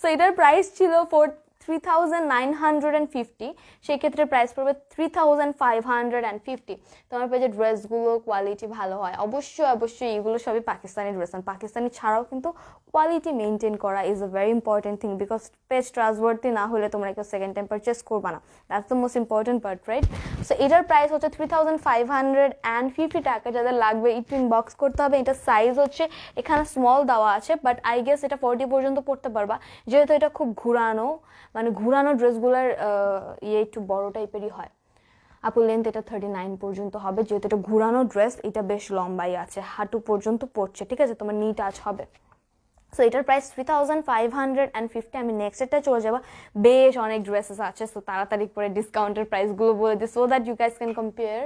Speaker 1: সো এটার প্রাইস ছিল four three thousand nine hundred and fifty সেক্ষেত্রে প্রাইস পড়বে three thousand five hundred and fifty তোমার পেজে ড্রেসগুলো কোয়ালিটি ভালো হয় অবশ্যই অবশ্যই এগুলো সবই পাকিস্তানি ড্রেস আর পাকিস্তানি ছাড়াও কিন্তু কোয়ালিটি মেনটেন করা is a very important thing because page ট্রান্সভার্টি না হলে তোমরা কেউ সেকেন্ড টাইম পারচেস করবা না that's the most important part right so এটার প্রাইস হচ্ছে three thousand five hundred and fifty টাকা যাদের লাগবে একটু বক্স করতে হবে এটা সাইজ হচ্ছে এখানে স্মল দেওয়া আছে বাট আই গেস এটা ফোর্টি পর্যন্ত পড়তে পারবা যেহেতু এটা খুব ঘুরানো মানে ঘুরানো ড্রেসগুলোর ইয়ে একটু বড় টাইপেরই হয় আপু লেন্থ এটা থার্টি নাইন পর্যন্ত হবে যেহেতু এটা ঘুরানো ড্রেস এটা বেশ লম্বাই আছে হাঁটু পর্যন্ত পড়ছে ঠিক আছে তোমার নি টাচ হবে সো এটার price three thousand five hundred and fifty আমি নেক্সট এটা চলে যাবো বেশ অনেক ড্রেসেস আছে সো তাড়াতাড়ি করে ডিসকাউন্টের প্রাইসগুলো বলে দিই so that you guys can compare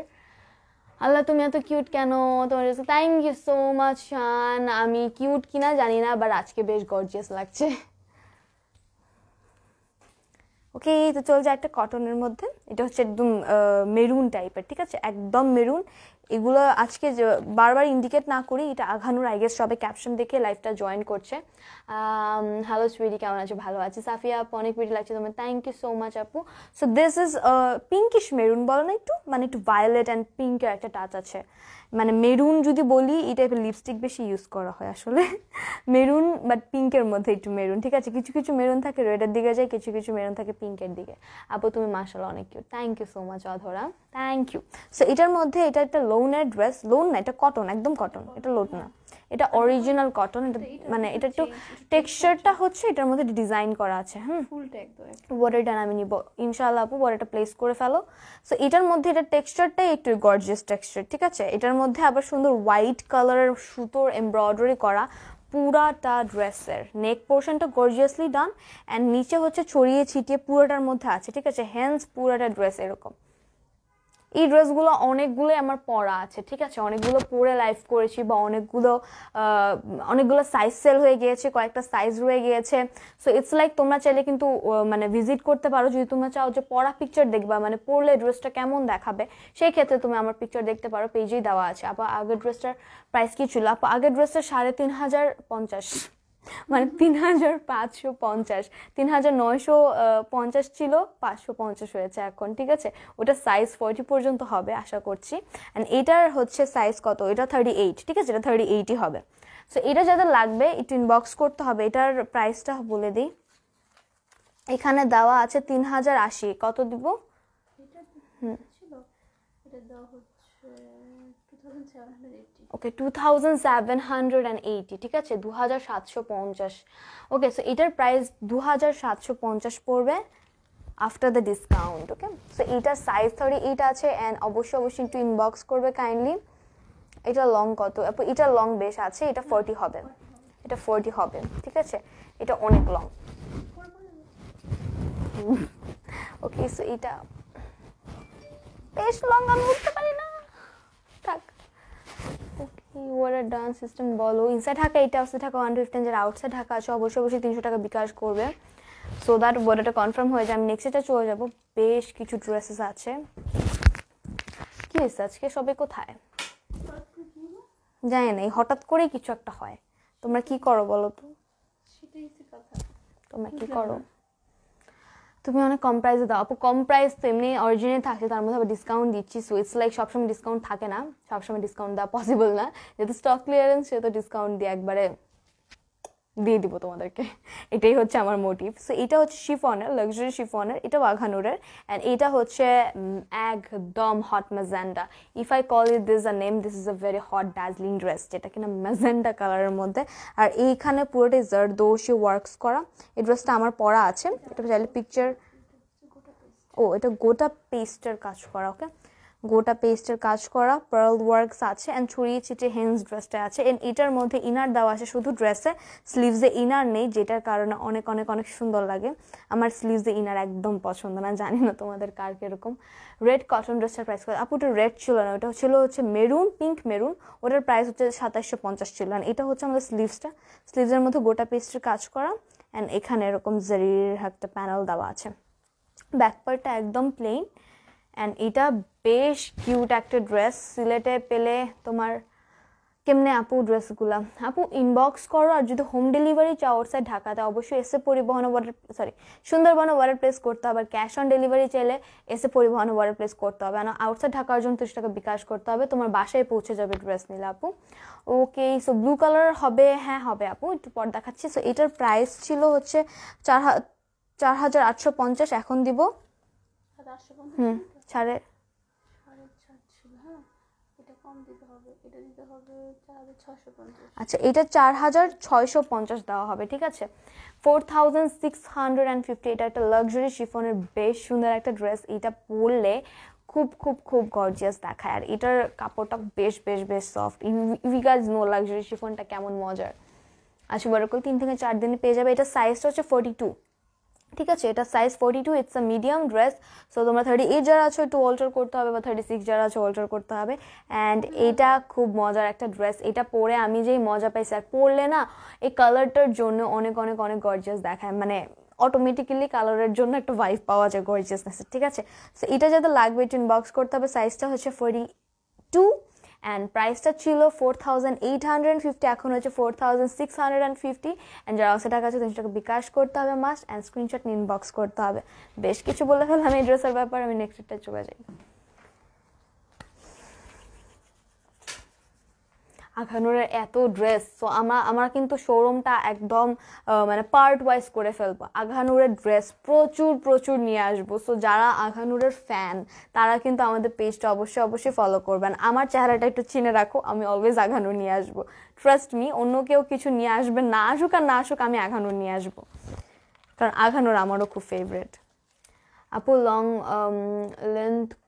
Speaker 1: আল্লাহ তুমি এত কিউট কেন তোমার thank you so much Shan আমি কিউট কিনা জানি না বাট আজকে বেশ গর্জিয়াস লাগছে ওকে এই তো চলে যায় একটা কটনের মধ্যে এটা হচ্ছে একদম মেরুন টাইপের ঠিক আছে একদম মেরুন এগুলো আজকে বারবার ইন্ডিকেট না করি এটা আঘানুর আই গেস্ট সবে ক্যাপশন দেখে লাইফটা জয়েন করছে হ্যালো সুইডি কেমন আছে ভালো আছে সাফিয়া আপু অনেক ভিডিও লাগছে তোমার থ্যাংক ইউ সো মাচ আপু so this is pinkish maroon বলো না একটু মানে একটু ভায়োলেট অ্যান্ড পিঙ্কের একটা টাচ আছে মানে মেরুন যদি বলি এই টাইপের লিপস্টিক বেশি ইউজ করা হয় আসলে মেরুন বাট পিঙ্কের মধ্যে একটু মেরুন ঠিক আছে কিছু কিছু মেরুন থাকে রেডের দিকে যায় কিছু কিছু মেরুন থাকে পিঙ্কের দিকে আপু তুমি মাসাল অনেক কিউ thank you so much Adhora thank you so এটার মধ্যে এটা একটা লোনের ড্রেস লোন না এটা কটন একদম কটন এটা লোন না এটা অরিজিনাল কটন এটা মানে এটা একটু টেক্সচারটা হচ্ছে এটার মধ্যে ডিজাইন করা আছে হ্যাঁ ওয়াটার ডান আমি নিব ইনশাআল্লাহ আপু ওয়াটারটা প্লেস করে ফেলো সো এটার মধ্যে এটা টেক্সচারটাই একটু গর্জিয়াস টেক্সচার ঠিক আছে এটার মধ্যে আবার সুন্দর হোয়াইট কালারের সুতোর এমব্রয়ডারি করা পুরাটা ড্রেসের নেক পোর্শনটা গর্জিয়াসলি ডান অ্যান্ড নিচে হচ্ছে ছড়িয়ে ছিটিয়ে পুরোটার মধ্যে আছে ঠিক আছে হ্যান্ডস পুরাটা ড্রেস এরকম এই ড্রেসগুলো অনেকগুলোই আমার পরা আছে ঠিক আছে অনেকগুলো পরে লাইভ করেছি বা অনেকগুলো অনেকগুলো সাইজ সেল হয়ে গিয়েছে কয়েকটা সাইজ রয়ে গিয়েছে সো ইটস লাইক তোমরা চাইলে কিন্তু মানে ভিজিট করতে পারো যদি তোমরা চাও যে পরা পিকচার দেখবা মানে পড়লে ড্রেসটা কেমন দেখাবে সেই ক্ষেত্রে তুমি আমার পিকচার দেখতে পারো পেজেই দেওয়া আছে আবার আগের ড্রেসটার প্রাইস কী ছিল আগের ড্রেসটা সাড়ে তিন হাজার পঞ্চাশ মানে তিন হাজার পাঁচশো পঞ্চাশ তিন হাজার নয়শো পঞ্চাশ ছিল পাঁচশো পঞ্চাশ হয়েছে এখন ঠিক আছে ওটা সাইজ ফর্টি পর্যন্ত হবে আশা করছি অ্যান্ড এটার হচ্ছে সাইজ কত এটা থার্টি এইট ঠিক আছে এটা থার্টি এইটই হবে সো এটা যাদের লাগবে একটু ইনবক্স করতে হবে এটার প্রাইসটা বলে দিই এখানে দেওয়া আছে তিন হাজার আশি কত দিব হুম এটা দেওয়া হচ্ছে okay two thousand seven hundred and eighty ঠিক আছে দু হাজার সাতশো পঞ্চাশ ওকে সো এটার প্রাইস দু হাজার সাতশো পঞ্চাশ পড়বে after the discount okay so এইটার সাইজ থার্টি এইট আছে অ্যান্ড অবশ্যই অবশ্যই একটু ইনবক্স করবে কাইন্ডলি এটা লং কত এটা লং বেশ আছে এটা ফোরটি হবে এটা ফোরটি হবে ঠিক আছে এটা অনেক লং ওকে সো এটা বেশ লং আমি উঠতে পারি না ইউআর আর ডান্স সিস্টেম বলো ইনসাইড ঢাকা এইটা আউটসাইড ঢাকা ওয়ান ফিফটিন যারা আউটসাইড ঢাকা আছে অবশ্যই অবশ্যই তিনশো টাকা বিকাশ করবে সো দ্যাট বর্ডারটা কনফার্ম হয়ে যায় আমি নেক্সট এটা চলে যাবো বেশ কিছু ড্রেসেস আছে কি হয়েছে আজকে সবে কোথায় জানি না এই হঠাৎ করেই কিছু একটা হয় তোমরা কি করো বলো তো সেটাই তোমরা কি করো তুমি অনেক কম প্রাইসে দাও আপু কম প্রাইস তো এমনি অরিজিনাল থাকে তার মধ্যে আবার ডিসকাউন্ট দিচ্ছি সো ইটস লাইক সবসময় ডিসকাউন্ট থাকে না সবসময় ডিসকাউন্ট দেওয়া পসিবল না যেহেতু স্টক ক্লিয়ারেন্স সেহেতু ডিসকাউন্ট দিয়ে একবারে দিয়ে দিব তোমাদেরকে এটাই হচ্ছে আমার মোটিভ সো এটা হচ্ছে শিফনের লাক্সারি শিফনের এটা ওয়াঘানুরের অ্যান্ড এটা হচ্ছে একদম hot magenta if I call it this a name this is a very hot dazzling dress যেটা কিনা মেজেন্ডা কালারের মধ্যে আর এইখানে পুরোটাই জারদোষি ওয়ার্কস করা এই ড্রেসটা আমার পরা আছে এটা চাইলে পিকচার ও এটা গোটা পেস্টের কাজ করা ওকে গোটা পেস্টের কাজ করা পার্ল ওয়ার্কস আছে অ্যান্ড ছড়িয়ে ছিটে হেন্স ড্রেসটা আছে অ্যান্ড এটার মধ্যে ইনার দেওয়া আছে শুধু ড্রেসে স্লিভসে ইনার নেই যেটার কারণে অনেক অনেক অনেক সুন্দর লাগে আমার স্লিভসে ইনার একদম পছন্দ না জানি না তোমাদের কার কীরকম রেড কটন ড্রেসটার প্রাইস কত আপু ওটা রেড ছিল না ওটা ছিল হচ্ছে মেরুন পিঙ্ক মেরুন ওটার প্রাইস হচ্ছে সাতাশশো পঞ্চাশ ছিল না এটা হচ্ছে আমাদের স্লিভসটা স্লিভসের মধ্যে গোটা পেস্টের কাজ করা অ্যান্ড এখানে এরকম জরির একটা প্যানেল দেওয়া আছে ব্যাক পার্টটা একদম প্লেন অ্যান্ড এটা বেশ কিউট একটা ড্রেস সিলেটে পেলে তোমার কেমনে আপু ড্রেসগুলো আপু ইনবক্স করো আর যদি হোম ডেলিভারি চাও আউটসাইড ঢাকাতে অবশ্যই এসে পরিবহন order sorry Sundarban order place করতে হবে আর ক্যাশ অন ডেলিভারি চাইলে এসে পরিবহন ওয়ার্ডার প্লেস করতে হবে না আউটসাইড ঢাকার জন্য তিরিশ টাকা বিকাশ করতে হবে তোমার বাসায় পৌঁছে যাবে ড্রেস নিলে আপু ওকে সো ব্লু কালার হবে হ্যাঁ হবে আপু একটু পর দেখাচ্ছি সো এটার প্রাইস ছিল হচ্ছে চার চার হাজার আটশো পঞ্চাশ এখন দিব হুম সাড়ে হ্যাঁ। আচ্ছা এটা চার হাজার ছয়শো পঞ্চাশ দেওয়া হবে ঠিক আছে four thousand six hundred and fifty এটা একটা লাক্সারি শিফনের বেশ সুন্দর একটা ড্রেস এটা পরলে খুব খুব খুব গর্জিয়াস দেখায় আর এটার কাপড়টা বেশ বেশ বেশ soft you guys know luxury শিফনটা কেমন মজার আশি আচ্ছা, বড় করে তিন থেকে চার দিনে পেয়ে যাবে এটা সাইজটা হচ্ছে ফোর্টি টু ঠিক আছে এটা size forty two it's a medium dress so তোমরা থার্টি এইট যারা আছো একটু অল্টার করতে হবে বা থার্টি সিক্স যারা আছো অল্টার করতে হবে অ্যান্ড এটা খুব মজার একটা ড্রেস এটা পরে আমি যেই মজা পাইছি আর পরলে না এই কালারটার জন্য অনেক অনেক অনেক গর্জিয়াস দেখায় মানে অটোমেটিক্যালি কালারের জন্য একটা ভাইভ পাওয়া যায় গর্জিয়াসনেসের ঠিক আছে সো এটা যাতে লাগবে একটু ইনবক্স করতে হবে সাইজটা হচ্ছে ফোর্টি টু অ্যান্ড প্রাইসটা ছিল four thousand eight hundred fifty এখন হচ্ছে four thousand six hundred and fifty and যারা অবশ্য টাকা আছে তিনশো বিকাশ করতে হবে মাস্ট অ্যান্ড স্ক্রিনশট ইনবক্স করতে হবে বেশ কিছু বলে ফেললাম এই ড্রেসের ব্যাপার আমি নেক্সটটা চলে যাই আখানুরের এত ড্রেস সো আমরা আমরা কিন্তু শোরুমটা একদম মানে পার্ট ওয়াইজ করে ফেলবো আঘানুরের ড্রেস প্রচুর প্রচুর নিয়ে আসবো সো যারা আঘানুরের ফ্যান তারা কিন্তু আমাদের পেজটা অবশ্যই অবশ্যই ফলো করবেন আমার চেহারাটা একটু চিনে রাখো আমি অলওয়েজ আঘানুর নিয়ে আসবো ট্রাস্ট মি অন্য কেউ কিছু নিয়ে আসবে না আসুক আর না আসুক আমি আঘানুর নিয়ে আসবো কারণ আঘানুর আমারও খুব ফেভারেট আপু লং লেন্থ um,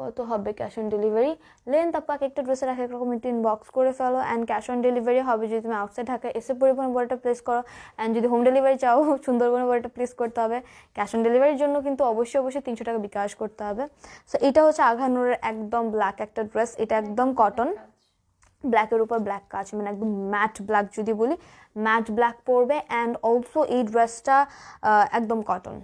Speaker 1: কত হবে ক্যাশ অন ডেলিভারি লেন তারপর একটা ড্রেসের এক এক রকম তিন বক্স করে ফেলো অ্যান্ড ক্যাশ অন ডেলিভারি হবে যদি তুমি আউটসাইড ঢাকা এসে পরিবহন বড়টা প্লেস করো অ্যান্ড যদি হোম ডেলিভারি চাও সুন্দরবনের বড়টা প্লেস করতে হবে ক্যাশ অন ডেলিভারির জন্য কিন্তু অবশ্যই অবশ্যই তিনশো টাকা বিকাশ করতে হবে সো এটা হচ্ছে আঘানুরের একদম ব্ল্যাক একটা ড্রেস এটা একদম কটন ব্ল্যাকের উপর ব্ল্যাক কাজ মানে একদম ম্যাট ব্ল্যাক যদি বলি ম্যাট ব্ল্যাক পরবে অ্যান্ড অলসো এই ড্রেসটা একদম কটন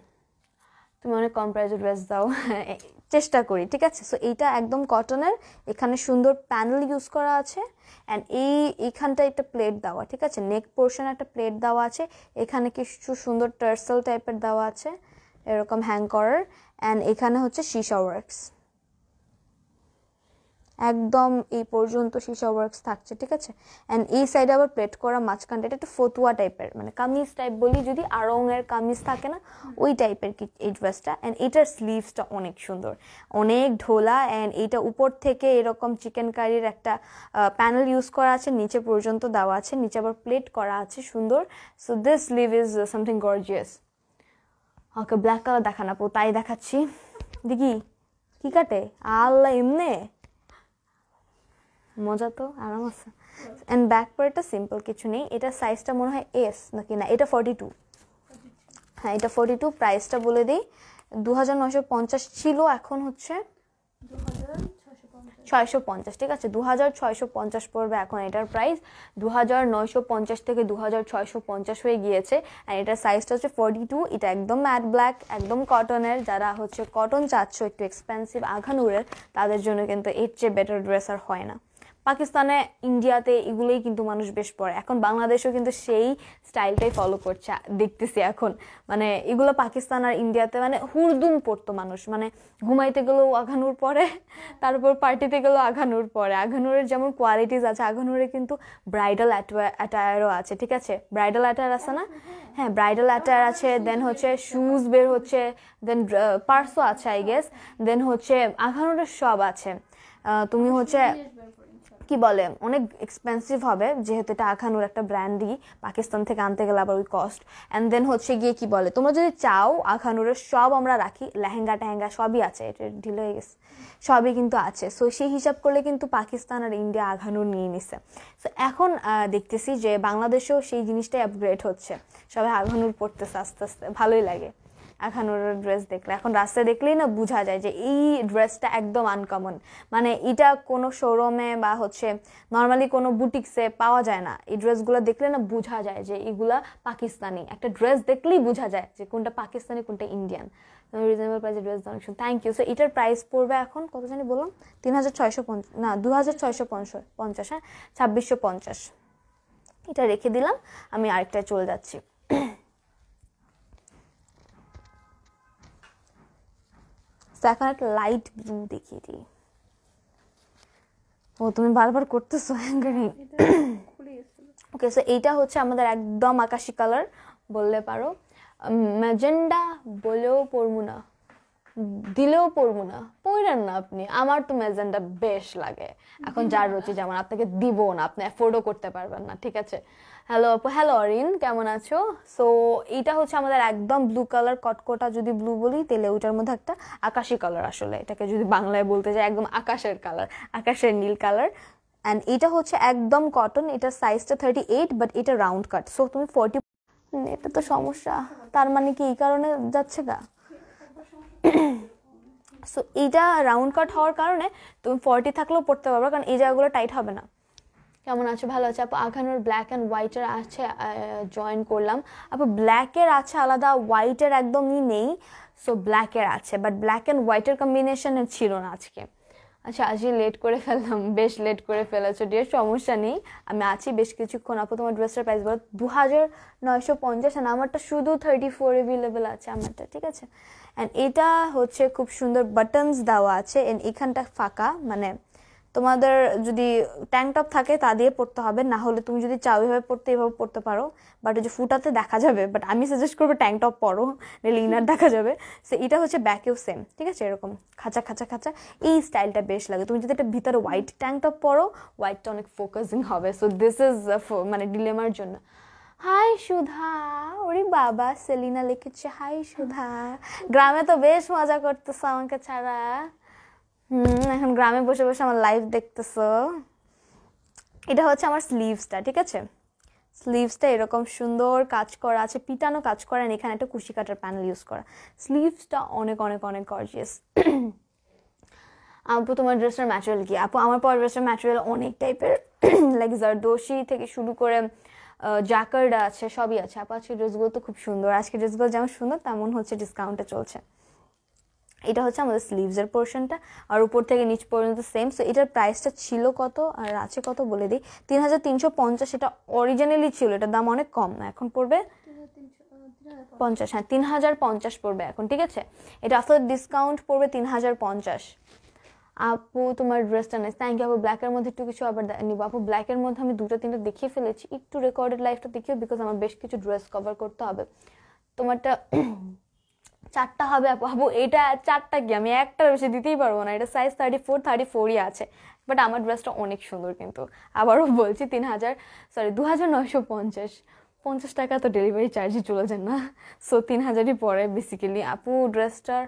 Speaker 1: তুমি অনেক কম প্রাইজের ড্রেস দাও চেষ্টা করি ঠিক আছে সো এইটা একদম কটনের এখানে সুন্দর প্যানেল ইউজ করা আছে অ্যান্ড এই এইখানটা একটা প্লেট দেওয়া ঠিক আছে নেক পোর্শন একটা প্লেট দেওয়া আছে এখানে কিছু সুন্দর টার্সেল টাইপের দেওয়া আছে এরকম হ্যাং করার অ্যান্ড এখানে হচ্ছে শিশা ওয়ার্কস একদম এই পর্যন্ত সীসা ওয়ার্কস থাকছে ঠিক আছে অ্যান্ড এই সাইডে আবার প্লেট করা মাঝখানটা এটা একটা ফতুয়া টাইপের মানে কামিজ টাইপ বলি যদি আরঙের কামিজ থাকে না ওই টাইপের কি এই ড্রেসটা অ্যান্ড এটার স্লিভসটা অনেক সুন্দর অনেক ঢোলা অ্যান্ড এটা উপর থেকে এরকম চিকেন কারির একটা প্যানেল ইউজ করা আছে নিচে পর্যন্ত দেওয়া আছে নিচে আবার প্লেট করা আছে সুন্দর so this sleeve is something gorgeous okay black colour দেখানো তাই দেখাচ্ছি দেখি কি কাটে আল্লাহ এমনে মজা তো আরাম আছে অ্যান্ড ব্যাক পার্টটা সিম্পল কিছু নেই এটা সাইজটা মনে হয় এস নাকি না এটা ফর্টি টু হ্যাঁ এটা ফর্টি টু প্রাইসটা বলে দিই দু হাজার পঞ্চাশ ছিল এখন হচ্ছে ছয়শো পঞ্চাশ ঠিক আছে দু হাজার ছয়শো পঞ্চাশ পড়বে এখন এটার প্রাইস দু হাজার নয়শো পঞ্চাশ থেকে দু হাজার ছয়শো পঞ্চাশ হয়ে গিয়েছে অ্যান্ড এটার সাইজটা হচ্ছে ফর্টি টু এটা একদম ম্যাট ব্ল্যাক একদম কটনের যারা হচ্ছে কটন চাচ্ছ একটু এক্সপেন্সিভ আঘানুরের তাদের জন্য কিন্তু এর চেয়ে বেটার ড্রেস আর হয় না পাকিস্তানে ইন্ডিয়াতে এগুলোই কিন্তু মানুষ বেশ পড়ে এখন বাংলাদেশও কিন্তু সেই স্টাইলটাই ফলো করছে দেখতেছি এখন মানে এগুলো পাকিস্তান আর ইন্ডিয়াতে মানে হুরদুম পড়তো মানুষ মানে ঘুমাইতে গেলেও আঘানুর পরে তারপর পার্টিতে গেলেও আঘানুর পরে আঘানুরের যেমন কোয়ালিটিস আছে আঘানুরে কিন্তু ব্রাইডাল অ্যাটায়ারও আছে ঠিক আছে ব্রাইডাল অ্যাটায়ার আছে না হ্যাঁ ব্রাইডাল অ্যাটায়ার আছে দেন হচ্ছে শুজ বের হচ্ছে দেন পার্সও আছে আই গেস দেন হচ্ছে আঘানুরের সব আছে তুমি হচ্ছে কি বলে অনেক এক্সপেন্সিভ হবে যেহেতু এটা আখানুর একটা ব্র্যান্ডই পাকিস্তান থেকে আনতে গেলে আবার ওই কস্ট অ্যান্ড দেন হচ্ছে গিয়ে কি বলে তোমরা যদি চাও আখানুরের সব আমরা রাখি লেহেঙ্গা টেহেঙ্গা সবই আছে এটা ঢিল হয়ে গেছে সবই কিন্তু আছে সো সেই হিসাব করলে কিন্তু পাকিস্তান আর ইন্ডিয়া আঘানুর নিয়ে নিছে সো এখন দেখতেছি যে বাংলাদেশেও সেই জিনিসটাই আপগ্রেড হচ্ছে সবাই আঘানুর পড়তেছে আস্তে আস্তে ভালোই লাগে এখন ওর ড্রেস দেখলে এখন রাস্তায় দেখলেই না বোঝা যায় যে এই ড্রেসটা একদম আনকমন মানে এটা কোনো শোরুমে বা হচ্ছে নর্মালি কোনো বুটিক্সে পাওয়া যায় না এই ড্রেসগুলো দেখলে না বোঝা যায় যে এইগুলা পাকিস্তানি একটা ড্রেস দেখলেই বোঝা যায় যে কোনটা পাকিস্তানি কোনটা ইন্ডিয়ান রিজনেবল প্রাইসে ড্রেস অনেক থ্যাংক ইউ সো এটার প্রাইস পড়বে এখন কত জানি বললাম তিন হাজার ছয়শো পঞ্চাশ না দু হাজার ছয়শো পঞ্চাশ পঞ্চাশ হ্যাঁ ছাব্বিশশো পঞ্চাশ এটা রেখে দিলাম আমি আরেকটা চলে যাচ্ছি তো এখন একটা লাইট ব্লু দেখিয়ে দিই ও তুমি বারবার করতেছো ওকে সো এইটা হচ্ছে আমাদের একদম আকাশি কালার বললে পারো ম্যাজেন্ডা বলেও পড়বো না দিলেও পড়বো না পড়েন না আপনি আমার তো ম্যাজেন্ডা বেশ লাগে এখন যার রয়েছে যেমন আপনাকে দিবো না আপনি অ্যাফোর্ডও করতে পারবেন না ঠিক আছে হ্যালো আপু হ্যালো অরিন কেমন আছো সো এটা হচ্ছে আমাদের একদম ব্লু কালার কটকটা যদি ব্লু বলি তাহলে ওইটার মধ্যে একটা আকাশি কালার আসলে এটাকে যদি বাংলায় বলতে চাই একদম আকাশের কালার আকাশের নীল কালার অ্যান্ড এটা হচ্ছে একদম কটন এটার সাইজটা থার্টি এইট বাট এটা রাউন্ড কাট সো তুমি ফর্টি এটা তো সমস্যা তার মানে কি এই কারণে যাচ্ছে গা সো এইটা রাউন্ড কাট হওয়ার কারণে তুমি ফর্টি থাকলেও পড়তে পারবে কারণ এই জায়গাগুলো টাইট হবে না কেমন আছো ভালো আছে আপু আখানোর ব্ল্যাক অ্যান্ড হোয়াইটের আছে জয়েন করলাম আপু ব্ল্যাকের আছে আলাদা হোয়াইটের একদমই নেই সো ব্ল্যাকের আছে বাট ব্ল্যাক অ্যান্ড হোয়াইটের কম্বিনেশনের ছিল না আজকে আচ্ছা আজই লেট করে ফেললাম বেশ লেট করে ফেলেছো ডিয়ার সমস্যা নেই আমি আছি বেশ কিছুক্ষণ আপু তোমার ড্রেসের প্রাইস বলো দু হাজার নয়শো পঞ্চাশ আর আমারটা শুধু থার্টি ফোর অ্যাভেলেবেল আছে আমারটা ঠিক আছে অ্যান্ড এটা হচ্ছে খুব সুন্দর বাটনস দেওয়া আছে অ্যান্ড এখানটা ফাঁকা মানে তোমাদের যদি ট্যাঙ্ক টপ থাকে তা দিয়ে পড়তে হবে না হলে তুমি যদি চাও এভাবে পড়তে এভাবে পড়তে পারো বাট ওই যে ফুটাতে দেখা যাবে বাট আমি সাজেস্ট করবো ট্যাঙ্ক টপ পরো নাহলে ইনার দেখা যাবে সে এটা হচ্ছে ব্যাকেও সেম ঠিক আছে এরকম খাঁচা খাঁচা খাঁচা এই স্টাইলটা বেশ লাগে তুমি যদি একটা ভিতরে হোয়াইট ট্যাঙ্ক টপ পরো হোয়াইটটা অনেক ফোকাসিং হবে সো দিস ইজ মানে ডিলেমার জন্য হাই সুধা ওরে বাবা সেলিনা লিখেছে হাই সুধা গ্রামে তো বেশ মজা করতেছে আমাকে ছাড়া হুম এখন গ্রামে বসে বসে আমার লাইভ দেখতেছো এটা হচ্ছে আমার স্লিভসটা ঠিক আছে স্লিভসটা এরকম সুন্দর কাজ করা আছে পিটানো কাজ করেন এখানে একটা কুশি কাটার প্যানেল ইউজ করা স্লিভসটা অনেক অনেক অনেক গর্জিয়াস আপু তোমার ড্রেসের ম্যাটেরিয়াল কি আপু আমার পর ড্রেসের ম্যাটেরিয়াল অনেক টাইপের লাইক জারদোষি থেকে শুরু করে জাকার্ডা আছে সবই আছে আপু আজকে ড্রেসগুলো তো খুব সুন্দর আজকে ড্রেসগুলো যেমন সুন্দর তেমন হচ্ছে ডিসকাউন্টে চলছে এটা হচ্ছে আমাদের স্লিভসের পোর্শনটা আর উপর থেকে নিচ পর্যন্ত সেম সো এটার প্রাইসটা ছিল কত আর আছে কত বলে দিই তিন হাজার তিনশো পঞ্চাশ এটা অরিজিনালি ছিল এটার দাম অনেক কম না এখন পড়বে পঞ্চাশ হ্যাঁ তিন হাজার পঞ্চাশ পড়বে এখন ঠিক আছে এটা আসলে ডিসকাউন্ট পড়বে তিন হাজার পঞ্চাশ আপু তোমার ড্রেসটা নেই থ্যাংক ইউ আপু ব্ল্যাকের মধ্যে একটু কিছু আবার নিব আপু ব্ল্যাকের মধ্যে আমি দুটো তিনটা দেখিয়ে ফেলেছি একটু রেকর্ডেড লাইফটা দেখিও বিকজ আমার বেশ কিছু ড্রেস কভার করতে হবে তোমারটা চারটা হবে বাবু এটা চারটা কি আমি একটা বেশি দিতেই পারবো না এটা সাইজ থার্টি ফোর থার্টি ফোরই আছে বাট আমার ড্রেসটা অনেক সুন্দর কিন্তু আবারও বলছি তিন হাজার সরি দু হাজার নয়শো পঞ্চাশ পঞ্চাশ টাকা তো ডেলিভারি চার্জই চলে যান না সো তিন হাজারই পরে বেসিক্যালি আপু ড্রেসটার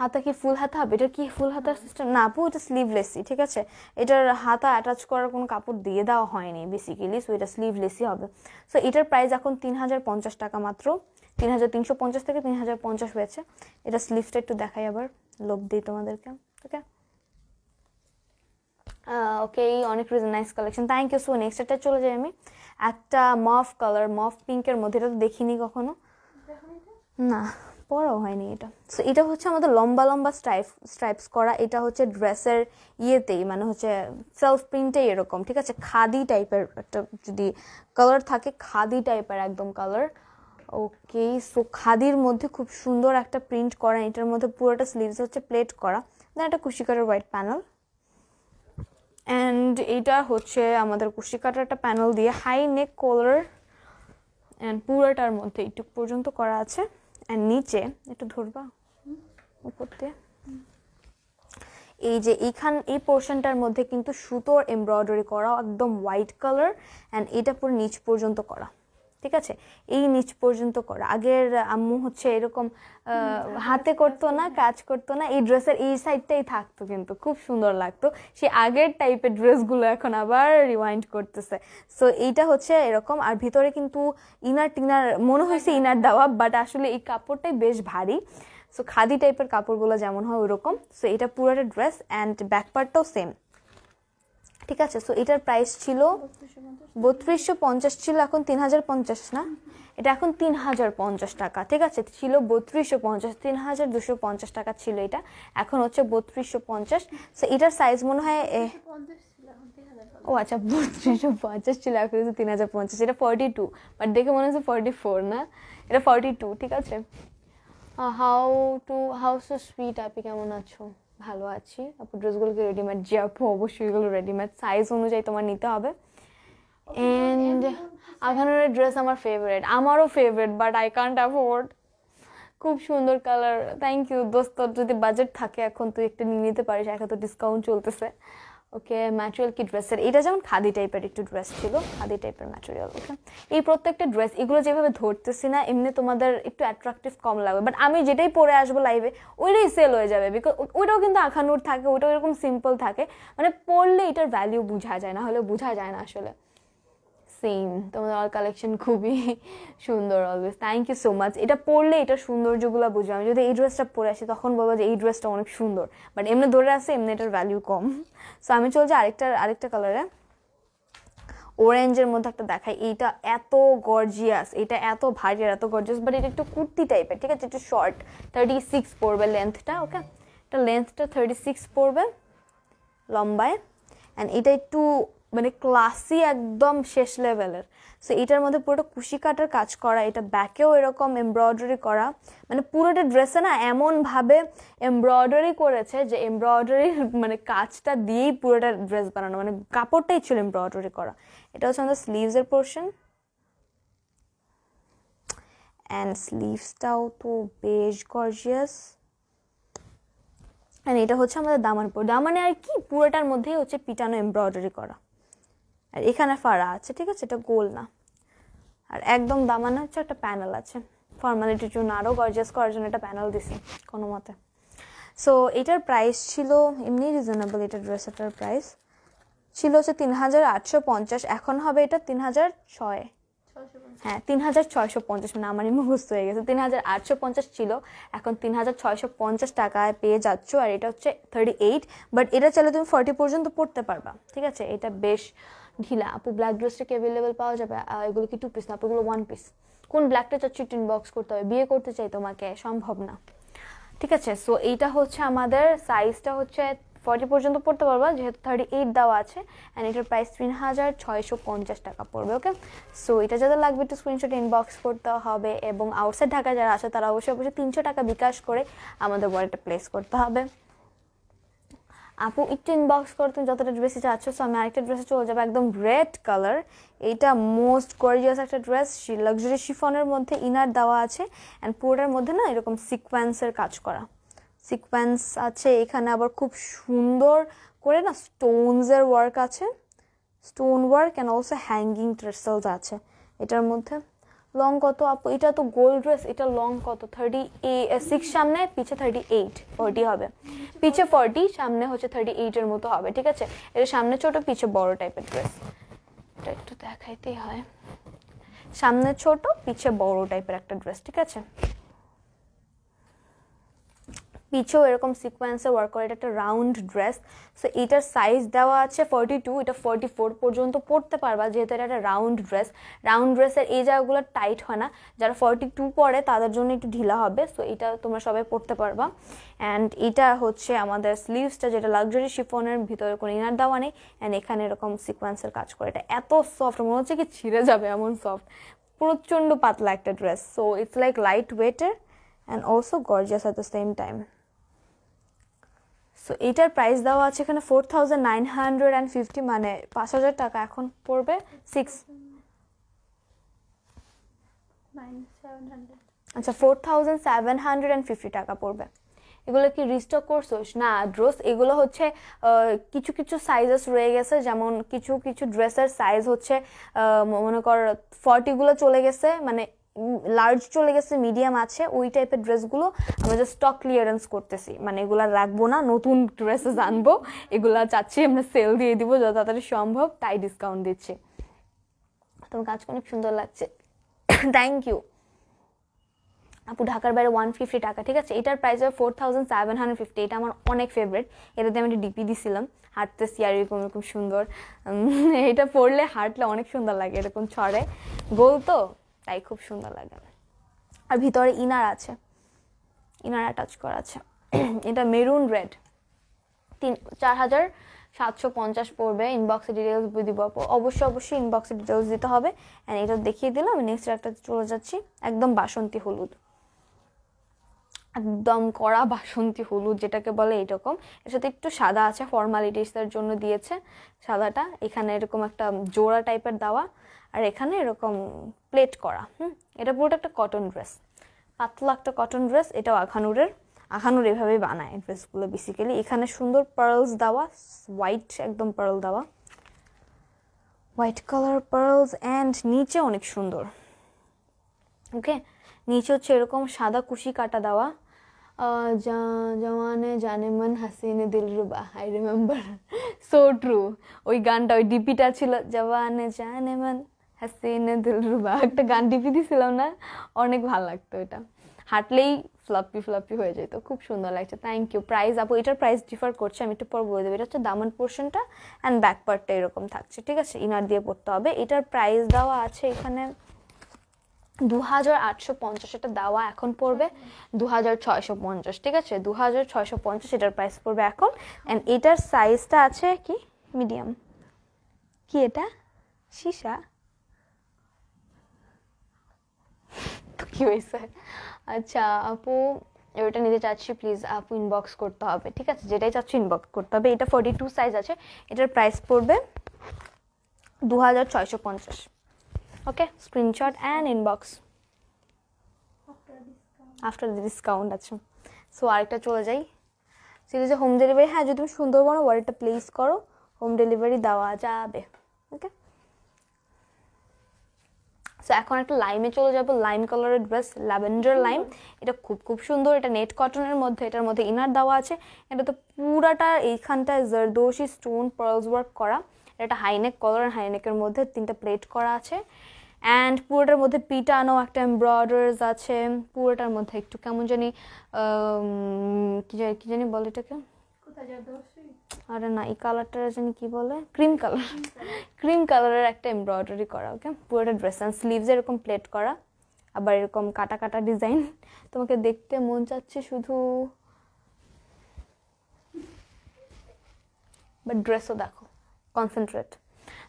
Speaker 1: হাতা কি ফুল হাতা হবে এটা কি ফুল হাতার সিস্টেম না আপু এটা স্লিভলেসই ঠিক আছে এটার হাতা অ্যাটাচ করার কোনো কাপড় দিয়ে দেওয়া হয়নি বেসিক্যালি সো এটা স্লিভলেসই হবে সো এটার প্রাইস এখন তিন হাজার পঞ্চাশ টাকা মাত্র তিন হাজার তিনশো পঞ্চাশ থেকে তিন হাজার পঞ্চাশ হয়েছে এটা স্লিপটা একটু দেখাই আবার লোভ দিই তোমাদেরকে ওকে ওকে এই অনেক reason nice collection thank you so next একটা চলে যাই আমি একটা মফ কালার মফ পিঙ্কের মধ্যে এটা তো দেখিনি কখনো না পরাও হয়নি এটা সো এটা হচ্ছে আমাদের লম্বা লম্বা স্ট্রাইপ স্ট্রাইপস করা এটা হচ্ছে ড্রেসের ইয়েতেই মানে হচ্ছে সেলফ প্রিন্টেই এরকম ঠিক আছে খাদি টাইপের একটা যদি কালার থাকে খাদি টাইপের একদম কালার ওকে সো খাদির মধ্যে খুব সুন্দর একটা প্রিন্ট করা এটার মধ্যে পুরোটা স্লিভস হচ্ছে প্লেট করা দেন একটা কুশিকাটার হোয়াইট প্যানেল অ্যান্ড এইটা হচ্ছে আমাদের কুশিকাটার একটা প্যানেল দিয়ে হাই নেক কোলার অ্যান্ড পুরোটার মধ্যে এইটুক পর্যন্ত করা আছে অ্যান্ড নিচে একটু ধরবা উপর দিয়ে এই যে এইখান এই পোর্শনটার মধ্যে কিন্তু সুতোর এমব্রয়ডারি করা একদম হোয়াইট কালার অ্যান্ড এটা পুরো নিচ পর্যন্ত করা ঠিক আছে এই নিচ পর্যন্ত করো আগের আম্মু হচ্ছে এরকম হাতে করতো না আচ্ছা। কাজ করতো না এই ড্রেসের এই সাইডটাই থাকতো কিন্তু খুব সুন্দর লাগতো সে আগের টাইপের ড্রেসগুলো এখন আবার রিওয়াইন্ড করতেছে সো এইটা হচ্ছে এরকম আর ভিতরে কিন্তু ইনার টিনার মনে হয়েছে ইনার হ্যাঁ। দেওয়া বাট আসলে এই কাপড়টাই বেশ ভারী সো খাদি টাইপের কাপড়গুলো যেমন হয় ওরকম সো এটা পুরোটা ড্রেস অ্যান্ড ব্যাক পার্টটাও সেম ঠিক আছে সো এটার প্রাইস ছিল বত্রিশশো পঞ্চাশ ছিল এখন তিন হাজার পঞ্চাশ না এটা এখন তিন হাজার পঞ্চাশ টাকা ঠিক আছে ছিল বত্রিশশো পঞ্চাশ তিন হাজার দুশো পঞ্চাশ টাকা ছিল এটা এখন হচ্ছে বত্রিশশো পঞ্চাশ সো এটার সাইজ মনে হয় ও আচ্ছা বত্রিশশো পঞ্চাশ ছিল এখন হচ্ছে তিন হাজার পঞ্চাশ এটা ফর্টি টু বাট দেখে মনে হচ্ছে ফর্টি ফোর না এটা ফর্টি টু ঠিক আছে how to how so sweet আপনি কেমন আছো ভালো আছি আপু ড্রেসগুলো কি রেডিমেড জি আপু অবশ্যই এগুলো রেডিমেড সাইজ অনুযায়ী তোমার নিতে হবে অ্যান্ড আঘানোরের ড্রেস আমার ফেভারেট আমারও favourite but I can't afford খুব সুন্দর কালার থ্যাংক ইউ দোস্ত যদি বাজেট থাকে এখন তুই একটা নিয়ে নিতে পারিস এখন তো ডিসকাউন্ট চলতেছে ওকে ম্যাটেরিয়াল কি ড্রেসের এটা যেমন খাদি টাইপের একটু ড্রেস ছিল খাদি টাইপের ম্যাটেরিয়াল ওকে এই প্রত্যেকটা ড্রেস এগুলো যেভাবে ধরতেছি না এমনি তোমাদের একটু অ্যাট্রাকটিভ কম লাগবে বাট আমি যেটাই পরে আসবো লাইভে ওইটাই সেল হয়ে যাবে বিকজ ওইটাও কিন্তু আখানুর থাকে ওইটাও এরকম সিম্পল থাকে মানে পড়লে এটার ভ্যালিউ বোঝা যায় না হলে বোঝা যায় না আসলে সেম তোমাদের অল কালেকশন খুবই সুন্দর always thank you so much এটা পরলে এটা সৌন্দর্যগুলো বুঝবো আমি যদি এই ড্রেসটা পরে আসি তখন বলবো যে এই ড্রেসটা অনেক সুন্দর বাট এমনি ধরে আসে এমনি এটার ভ্যালিউ কম সো আমি চলছি আরেকটা আরেকটা কালারে অরেঞ্জের মধ্যে একটা দেখাই এইটা এত গর্জিয়াস এটা এত ভারী আর এত গর্জিয়াস বাট এটা একটু কুর্তি টাইপের ঠিক আছে একটু শর্ট থার্টি সিক্স পড়বে লেন্থটা ওকে এটা লেন্থটা থার্টি সিক্স পড়বে লম্বায় অ্যান্ড এটা একটু মানে ক্লাসি একদম শেষ লেভেলের সো এটার মধ্যে পুরোটা কুশি কাটার কাজ করা এটা ব্যাকেও এরকম এমব্রয়ডারি করা মানে পুরোটা ড্রেসে না এমনভাবে এমব্রয়ডারি করেছে যে এমব্রয়ডারি মানে কাজটা দিয়েই পুরোটা ড্রেস বানানো মানে কাপড়টাই ছিল এমব্রয়ডারি করা এটা হচ্ছে আমাদের স্লিভসের পোর্শন অ্যান্ড স্লিভসটাও তো বেশ গর্জিয়াস অ্যান্ড এটা হচ্ছে আমাদের দামান দামানে আর কি পুরোটার মধ্যেই হচ্ছে পিটানো এমব্রয়ডারি করা আর এখানে ফাড়া আছে ঠিক আছে এটা গোল না আর একদম দামানো হচ্ছে একটা প্যানেল আছে ফর্মালিটির জন্য আরও গর্জাস করার জন্য একটা প্যানেল দিছে কোনো মতে সো এটার প্রাইস ছিল এমনি রিজনেবল এটা ড্রেসটার প্রাইস ছিল হচ্ছে তিন হাজার আটশো পঞ্চাশ এখন হবে এটা তিন হাজার ছয় হ্যাঁ তিন হাজার ছয়শো পঞ্চাশ মানে আমারই মুখস্থ হয়ে গেছে তিন হাজার আটশো পঞ্চাশ ছিল এখন তিন হাজার ছয়শো পঞ্চাশ টাকায় পেয়ে যাচ্ছ আর এটা হচ্ছে থার্টি এইট বাট এটা চাইলে তুমি ফর্টি পর্যন্ত পড়তে পারবা ঠিক আছে এটা বেশ ঢিলা আপু ব্ল্যাক ড্রেসটা কি অ্যাভেলেবেল পাওয়া যাবে এগুলো কি টু পিস না আপুগুলো ওয়ান পিস কোন ব্ল্যাকটা চাচ্ছি টিন বক্স করতে হবে বিয়ে করতে চাই তোমাকে সম্ভব না ঠিক আছে সো এইটা হচ্ছে আমাদের সাইজটা হচ্ছে ফর্টি পর্যন্ত পড়তে পারবা যেহেতু থার্টি এইট দেওয়া আছে অ্যান্ড এটার প্রাইস তিন হাজার ছয়শো পঞ্চাশ টাকা পড়বে ওকে সো এটা যাদের লাগবে একটু স্ক্রিনশট ইনবক্স করতে হবে এবং আউটসাইড ঢাকা যারা আছে তারা অবশ্যই অবশ্যই তিনশো টাকা বিকাশ করে আমাদের ওয়ালেটে প্লেস করতে হবে আপু একটু ইনবক্স করে তুমি যতটা ড্রেসে চাচ্ছ সো আমি আরেকটা ড্রেসে চলে যাবো একদম রেড কালার এইটা মোস্ট গর্জিয়াস একটা ড্রেস লাক্সারি শিফনের মধ্যে ইনার দেওয়া আছে অ্যান্ড পুরোটার মধ্যে না এরকম সিকোয়েন্সের কাজ করা সিকোয়েন্স আছে এখানে আবার খুব সুন্দর করে না স্টোনসের ওয়ার্ক আছে stone work and also hanging tassels আছে এটার মধ্যে লং কত আপু এটা তো গোল ড্রেস এটা লং কত থার্টি সিক্স সামনে পিছে থার্টি এইট ফর্টি হবে পিছে ফর্টি সামনে হচ্ছে থার্টি এইটের মতো হবে ঠিক আছে এটা সামনে ছোট পিছে বড় টাইপের ড্রেস এটা একটু দেখাইতেই হয় সামনে ছোট পিছে বড় টাইপের একটা ড্রেস ঠিক আছে পিছেও এরকম সিকোয়েন্সে ওয়ার্ক করে এটা একটা রাউন্ড ড্রেস সো এটার সাইজ দেওয়া আছে ফর্টি টু এটা ফর্টি ফোর পর্যন্ত পরতে পারবা যেহেতু এটা একটা রাউন্ড ড্রেস রাউন্ড ড্রেসের এই জায়গাগুলো টাইট হয় না যারা ফর্টি টু পরে তাদের জন্য একটু ঢিলা হবে সো এটা তোমরা সবাই পরতে পারবা অ্যান্ড এটা হচ্ছে আমাদের স্লিভসটা যেটা লাক্সারি শিফনের ভিতরে কোনো ইনার দেওয়া নেই অ্যান্ড এখানে এরকম সিকোয়েন্সের কাজ করে এটা এত সফট মনে হচ্ছে কি ছিঁড়ে যাবে এমন সফট প্রচণ্ড পাতলা একটা dress so it's like light ওয়েটের and also gorgeous at the same time so এটার প্রাইস দেওয়া আছে এখানে four thousand nine hundred and fifty মানে পাঁচ হাজার টাকা এখন পড়বে সিক্স আচ্ছা four thousand seven hundred and fifty টাকা পড়বে এগুলো কি রিস্টক করছোস না ড্রেস এগুলো হচ্ছে কিছু কিছু সাইজেস রয়ে গেছে যেমন কিছু কিছু ড্রেসের সাইজ হচ্ছে মনে কর ফর্টিগুলো চলে গেছে মানে লার্জ চলে গেছে মিডিয়াম আছে ওই টাইপের ড্রেসগুলো আমরা জাস্ট স্টক ক্লিয়ারেন্স করতেছি মানে এগুলো রাখবো না নতুন ড্রেসেস আনবো এগুলো চাচ্ছি আমরা সেল দিয়ে দিব যত তাড়াতাড়ি সম্ভব তাই ডিসকাউন্ট দিচ্ছি তোমার কাজ অনেক সুন্দর লাগছে থ্যাংক ইউ আপু ঢাকার বাইরে ওয়ান ফিফটি টাকা ঠিক আছে এটার প্রাইস হয় four thousand seven hundred fifty এটা আমার অনেক ফেভারিট এটাতে আমি একটা ডিপি দিছিলাম হাঁটতেছি আর এরকম এরকম সুন্দর এটা পরলে হাঁটলে অনেক সুন্দর লাগে এরকম ছড়ে গোল তো তাই খুব সুন্দর লাগে আর ভিতরে ইনার আছে ইনার অ্যাটাচ করা আছে এটা মেরুন রেড তিন চার হাজার সাতশো পঞ্চাশ পড়বে ইনবক্সে ডিটেলস দিব অবশ্যই অবশ্যই ইনবক্সে ডিটেলস দিতে হবে অ্যান্ড এটা দেখিয়ে দিলাম নেক্সট একটা চলে যাচ্ছি একদম বাসন্তী হলুদ একদম কড়া বাসন্তী হলুদ যেটাকে বলে এরকম এর সাথে একটু সাদা আছে ফর্মালিটিসের জন্য দিয়েছে সাদাটা এখানে এরকম একটা জোড়া টাইপের দেওয়া আর এখানে এরকম প্লেট করা হুম এটা পুরোটা একটা কটন ড্রেস পাতলা একটা কটন ড্রেস এটাও আখানুরের আখানুর এভাবেই বানায় ড্রেসগুলো বেসিক্যালি এখানে সুন্দর পার্লস দেওয়া হোয়াইট একদম পার্ল দেওয়া হোয়াইট কালার পার্লস অ্যান্ড নিচে অনেক সুন্দর ওকে নিচে হচ্ছে এরকম সাদা কুশি কাটা দেওয়া জওয়ানে মন হাসিনে দিল রুবা আই রিমেম্বার সো ট্রু ওই গানটা ওই ডিপিটা ছিল জওয়ানে মন হাসিনে দিলরুবা একটা গান ডিপি দিছিলাম না অনেক ভালো লাগতো এটা হাঁটলেই ফ্লপি ফ্লপি হয়ে যেত খুব সুন্দর লাগছে থ্যাংক ইউ প্রাইস আপু এটার প্রাইস ডিফার করছে আমি একটু পর বলে দেবো এটা হচ্ছে দামন পোর্শনটা অ্যান্ড ব্যাক পার্টটা এরকম থাকছে ঠিক আছে ইনার দিয়ে পড়তে হবে এটার প্রাইস দেওয়া আছে এখানে দু হাজার আটশো পঞ্চাশ এটা দেওয়া এখন পড়বে দু হাজার ছয়শো পঞ্চাশ ঠিক আছে দু হাজার ছয়শো পঞ্চাশ এটার প্রাইস পড়বে এখন অ্যান্ড এটার সাইজটা আছে কি মিডিয়াম কি এটা সীসা তো কী হয়েছে আচ্ছা আপু ওটা নিতে চাচ্ছি প্লিজ আপু ইনবক্স করতে হবে ঠিক আছে যেটাই চাচ্ছি ইনবক্স করতে হবে এটা ফর্টি টু সাইজ আছে এটার প্রাইস পড়বে দু হাজার ছয়শো পঞ্চাশ okay screenshot and inbox after discount আছে সো আরেকটা চলে যাই সিরিজে হোম ডেলিভারি হ্যাঁ যদি তুমি সুন্দরবন ওয়ার্ডটা প্লেস করো হোম ডেলিভারি দেওয়া যাবে ওকে সো এখন একটা লাইমে চলে যাবো লাইম কালারের ড্রেস ল্যাভেন্ডার লাইম এটা খুব খুব সুন্দর এটা নেট কটনের মধ্যে এটার মধ্যে ইনার দেওয়া আছে এটা তো পুরাটা এইখানটায় জারদোশি স্টোন পার্লস ওয়ার্ক করা এটা হাইনেক কলার আর হাইনেকের মধ্যে তিনটা প্লেট করা আছে অ্যান্ড পুরোটার মধ্যে পিটানো একটা এমব্রয়ডার্স আছে পুরোটার মধ্যে একটু কেমন জানি কী জানি বলে এটাকে আরে না এই কালারটা জানি কি বলে ক্রিম কালার ক্রিম কালারের একটা এমব্রয়ডারি করা ওকে পুরোটা ড্রেস অ্যান্ড স্লিভস এরকম প্লেট করা আবার এরকম কাটা কাটা ডিজাইন তোমাকে দেখতে মন চাচ্ছে শুধু বাট ড্রেসও দেখো কনসেন্ট্রেট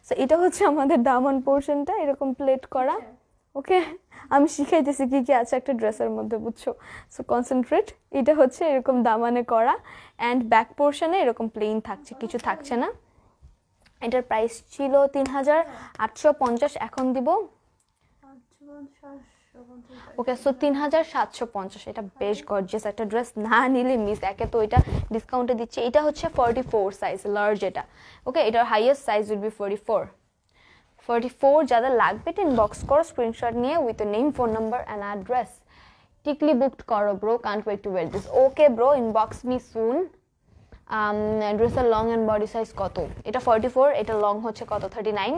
Speaker 1: সো এটা হচ্ছে আমাদের দামন পোর্শনটা এরকম প্লেট করা ওকে আমি শিখাইতেছি কী কী আছে একটা ড্রেসের মধ্যে বুঝছো সো কনসেন্ট্রেট এটা হচ্ছে এরকম দামানে করা অ্যান্ড ব্যাক পোর্শনে এরকম প্লেন থাকছে কিছু থাকছে না এটার প্রাইস ছিল তিন হাজার আটশো পঞ্চাশ এখন দিব ওকে সো তিন হাজার সাতশো পঞ্চাশ এটা বেশ গর্জিয়াস একটা ড্রেস না নিলে মিস একে তো এটা ডিসকাউন্টে দিচ্ছে এটা হচ্ছে ফর্টি ফোর সাইজ লার্জ এটা ওকে এটার highest size will be forty four 44 four যাদের লাগবে এটা ইনবক্স করো স্ক্রিনশট নিয়ে with name phone number and address টিকলি বুকড করো bro can't wait to wait this okay bro inbox me soon ড্রেসের লং অ্যান্ড বডি সাইজ কত এটা ফর্টি ফোর এটা লং হচ্ছে কত থার্টি নাইন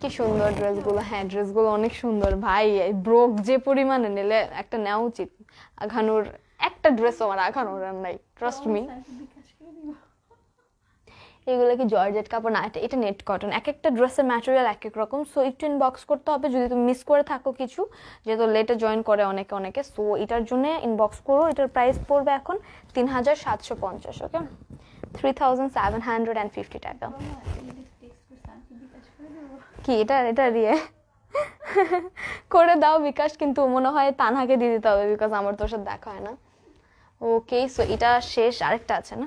Speaker 1: কি সুন্দর ড্রেসগুলো হ্যাঁ ড্রেসগুলো অনেক সুন্দর ভাই ব্রোক যে পরিমাণে নিলে একটা নেওয়া উচিত আঘানোর একটা ড্রেস আমার আঘানোর নাই ট্রাস্ট মি এগুলো কি জর্জেট কাপড় না এটা এটা নেট কটন এক একটা ড্রেসের ম্যাটেরিয়াল এক এক রকম সো একটু ইনবক্স করতে হবে যদি তুমি মিস করে থাকো কিছু যেহেতু লেটে জয়েন করে অনেকে অনেকে সো এটার জন্য ইনবক্স করো এটার প্রাইস পড়বে এখন তিন হাজার সাতশো পঞ্চাশ okay three thousand seven hundred and fifty টাকা কি এটা এটা দিয়ে করে দাও বিকাশ কিন্তু মনে হয় তানহাকে দিয়ে দিতে হবে বিকজ আমার তোর সাথে দেখা হয় না ওকে সো এটা শেষ আরেকটা আছে না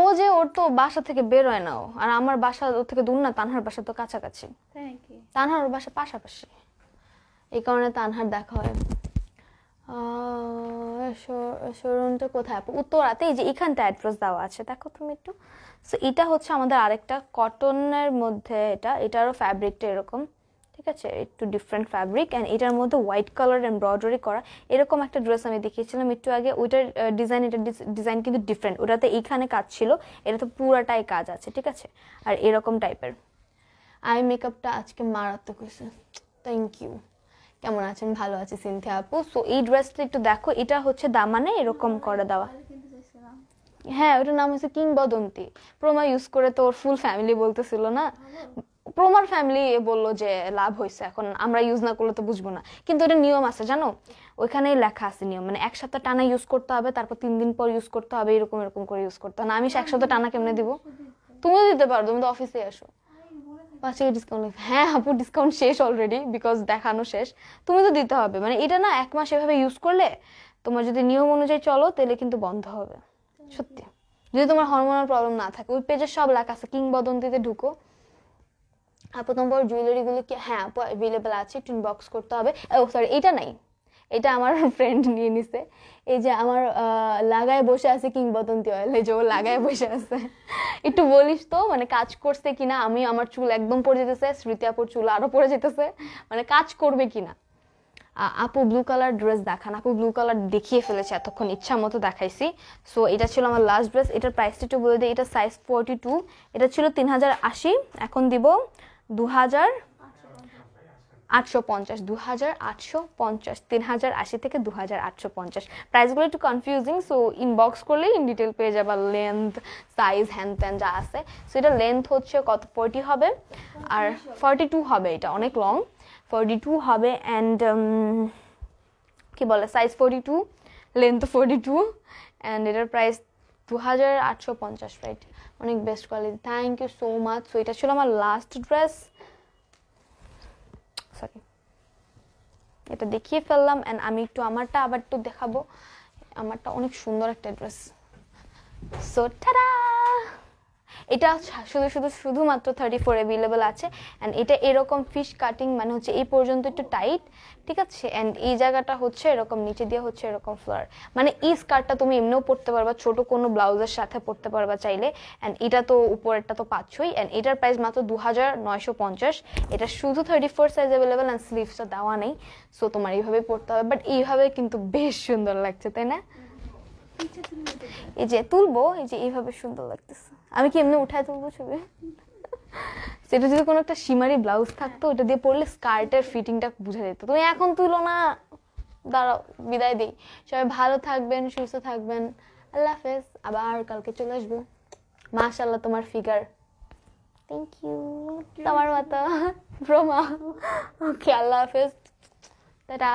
Speaker 1: ও যে ওর তো বাসা থেকে বেরোয় না ও আর আমার বাসা ওর থেকে দূর না তানহার বাসা তো কাছাকাছি তানহার ওর বাসা পাশাপাশি এই কারণে তানহার দেখা হয় শোরুমটা কোথায় উত্তরাতে এই যে এখানটা অ্যাড্রেস দেওয়া আছে দেখো তুমি একটু সো এটা হচ্ছে আমাদের আরেকটা কটনের মধ্যে এটা এটারও ফ্যাব্রিকটা এরকম ঠিক আছে একটু ডিফারেন্ট ফ্যাব্রিক অ্যান্ড এটার মধ্যে হোয়াইট কালার এমব্রয়ডারি করা এরকম একটা ড্রেস আমি দেখিয়েছিলাম একটু আগে ওইটার ডিজাইন এটার ডিজাইন কিন্তু ডিফারেন্ট ওটাতে এইখানে কাজ ছিল এটাতে পুরাটাই কাজ আছে ঠিক আছে আর এরকম টাইপের আই মেকআপটা আজকে মারাত্মক হয়েছে থ্যাংক ইউ কেমন আছেন ভালো আছে সিনথিয়া আপু সো এই ড্রেসটা একটু দেখো এটা হচ্ছে দামানে এরকম করে দেওয়া হ্যাঁ ওটার নাম হচ্ছে কিংবদন্তি প্রোমা ইউজ করে তো ওর ফুল ফ্যামিলি বলতেছিল না প্রোমার ফ্যামিলি বললো যে লাভ হয়েছে এখন আমরা ইউজ না করলে তো বুঝবো না কিন্তু এটা নিয়ম আছে জানো ওইখানেই লেখা আছে নিয়ম মানে এক সপ্তাহ টানা ইউজ করতে হবে তারপর তিন দিন পর ইউজ করতে হবে এরকম এরকম করে ইউজ করতে হবে না আমি এক সপ্তাহ টানা কেমনে দিব তুমিও দিতে পারো তুমি তো অফিসে আসো পাঁচ ডিসকাউন্ট হ্যাঁ আপু ডিসকাউন্ট শেষ অলরেডি বিকজ দেখানো শেষ তুমি তো দিতে হবে মানে এটা না এক মাস এভাবে ইউজ করলে তোমার যদি নিয়ম অনুযায়ী চলো তাহলে কিন্তু বন্ধ হবে সত্যি যদি তোমার হরমোনাল প্রবলেম না থাকে ওই পেজের সব লেখা আছে কিংবদন্তিতে ঢুকো প্রথম পর জুয়েলারিগুলো কি হ্যাঁ আপু অ্যাভেলেবেল আছে টুন বক্স করতে হবে ও সরি এটা নাই এটা আমার ফ্রেন্ড নিয়ে নিছে এই যে আমার লাগায় বসে আছে কিংবদন্তি অয়েল এই যে ও লাগায় বসে আছে একটু বলিস তো মানে কাজ করছে কিনা আমি আমার চুল একদম পড়ে যেতেছে স্মৃতি আপুর চুল আরও পড়ে যেতেছে মানে কাজ করবে কিনা আপু ব্লু কালার ড্রেস দেখান আপু ব্লু কালার দেখিয়ে ফেলেছে এতক্ষণ ইচ্ছা মতো দেখাইছি সো এটা ছিল আমার লাস্ট ড্রেস এটার প্রাইসটা একটু বলে দিই এটা সাইজ ফোরটি টু এটা ছিল তিন হাজার আশি এখন দিব দু হাজার আটশো পঞ্চাশ দু হাজার আটশো পঞ্চাশ তিন হাজার আশি থেকে দু হাজার আটশো পঞ্চাশ প্রাইসগুলো একটু কনফিউজিং সো ইনবক্স করলে ইন ডিটেল পেয়ে যাবে লেন্থ সাইজ হ্যান্ড ত্যান যা আছে সো এটা লেন্থ হচ্ছে কত ফোরটি হবে আর ফর্টি টু হবে এটা অনেক লং ফর্টি টু হবে অ্যান্ড um, কী বলে size forty two length forty two and এটার প্রাইস দু হাজার আটশো পঞ্চাশ রাইট অনেক best quality thank you so much so এটা ছিল আমার লাস্ট ড্রেস সরি এটা দেখিয়ে ফেললাম অ্যান্ড আমি একটু আমারটা আবার একটু দেখাবো আমারটা অনেক সুন্দর একটা ড্রেস সো ঠারা এটা শুধু শুধু শুধুমাত্র থার্টি ফোর অ্যাভেলেবেল আছে অ্যান্ড এটা এরকম ফিশ কাটিং মানে হচ্ছে এই পর্যন্ত একটু টাইট ঠিক আছে অ্যান্ড এই জায়গাটা হচ্ছে এরকম নিচে দিয়ে হচ্ছে এরকম ফ্লোয়ার মানে এই স্কার্টটা তুমি এমনিও পরতে পারবা ছোট কোনো ব্লাউজের সাথে পরতে পারবা চাইলে অ্যান্ড এটা তো উপরেরটা তো পাচ্ছই অ্যান্ড এটার প্রাইস মাত্র দু হাজার নয়শো পঞ্চাশ এটা শুধু thirty four size available and স্লিভসটা দেওয়া নেই সো তোমার এইভাবে পরতে হবে বাট এইভাবে কিন্তু বেশ সুন্দর লাগছে তাই না এই যে তুলবো এই যে এইভাবে সুন্দর লাগতেছে আমি কি এমনি উঠায় তুলবো ছবি সেটা যদি কোনো একটা সিমারি ব্লাউজ থাকতো ওটা দিয়ে পরলে স্কার্টের ফিটিংটা বুঝা যেত তুমি এখন তুলো না দাঁড়াও বিদায় দিই সবাই ভালো থাকবেন সুস্থ থাকবেন আল্লাহ হাফেজ আবার কালকে চলে আসবো মাশাল্লাহ তোমার ফিগার থ্যাংক ইউ তোমার মতো ব্রোমা ওকে আল্লাহ হাফেজ টাটা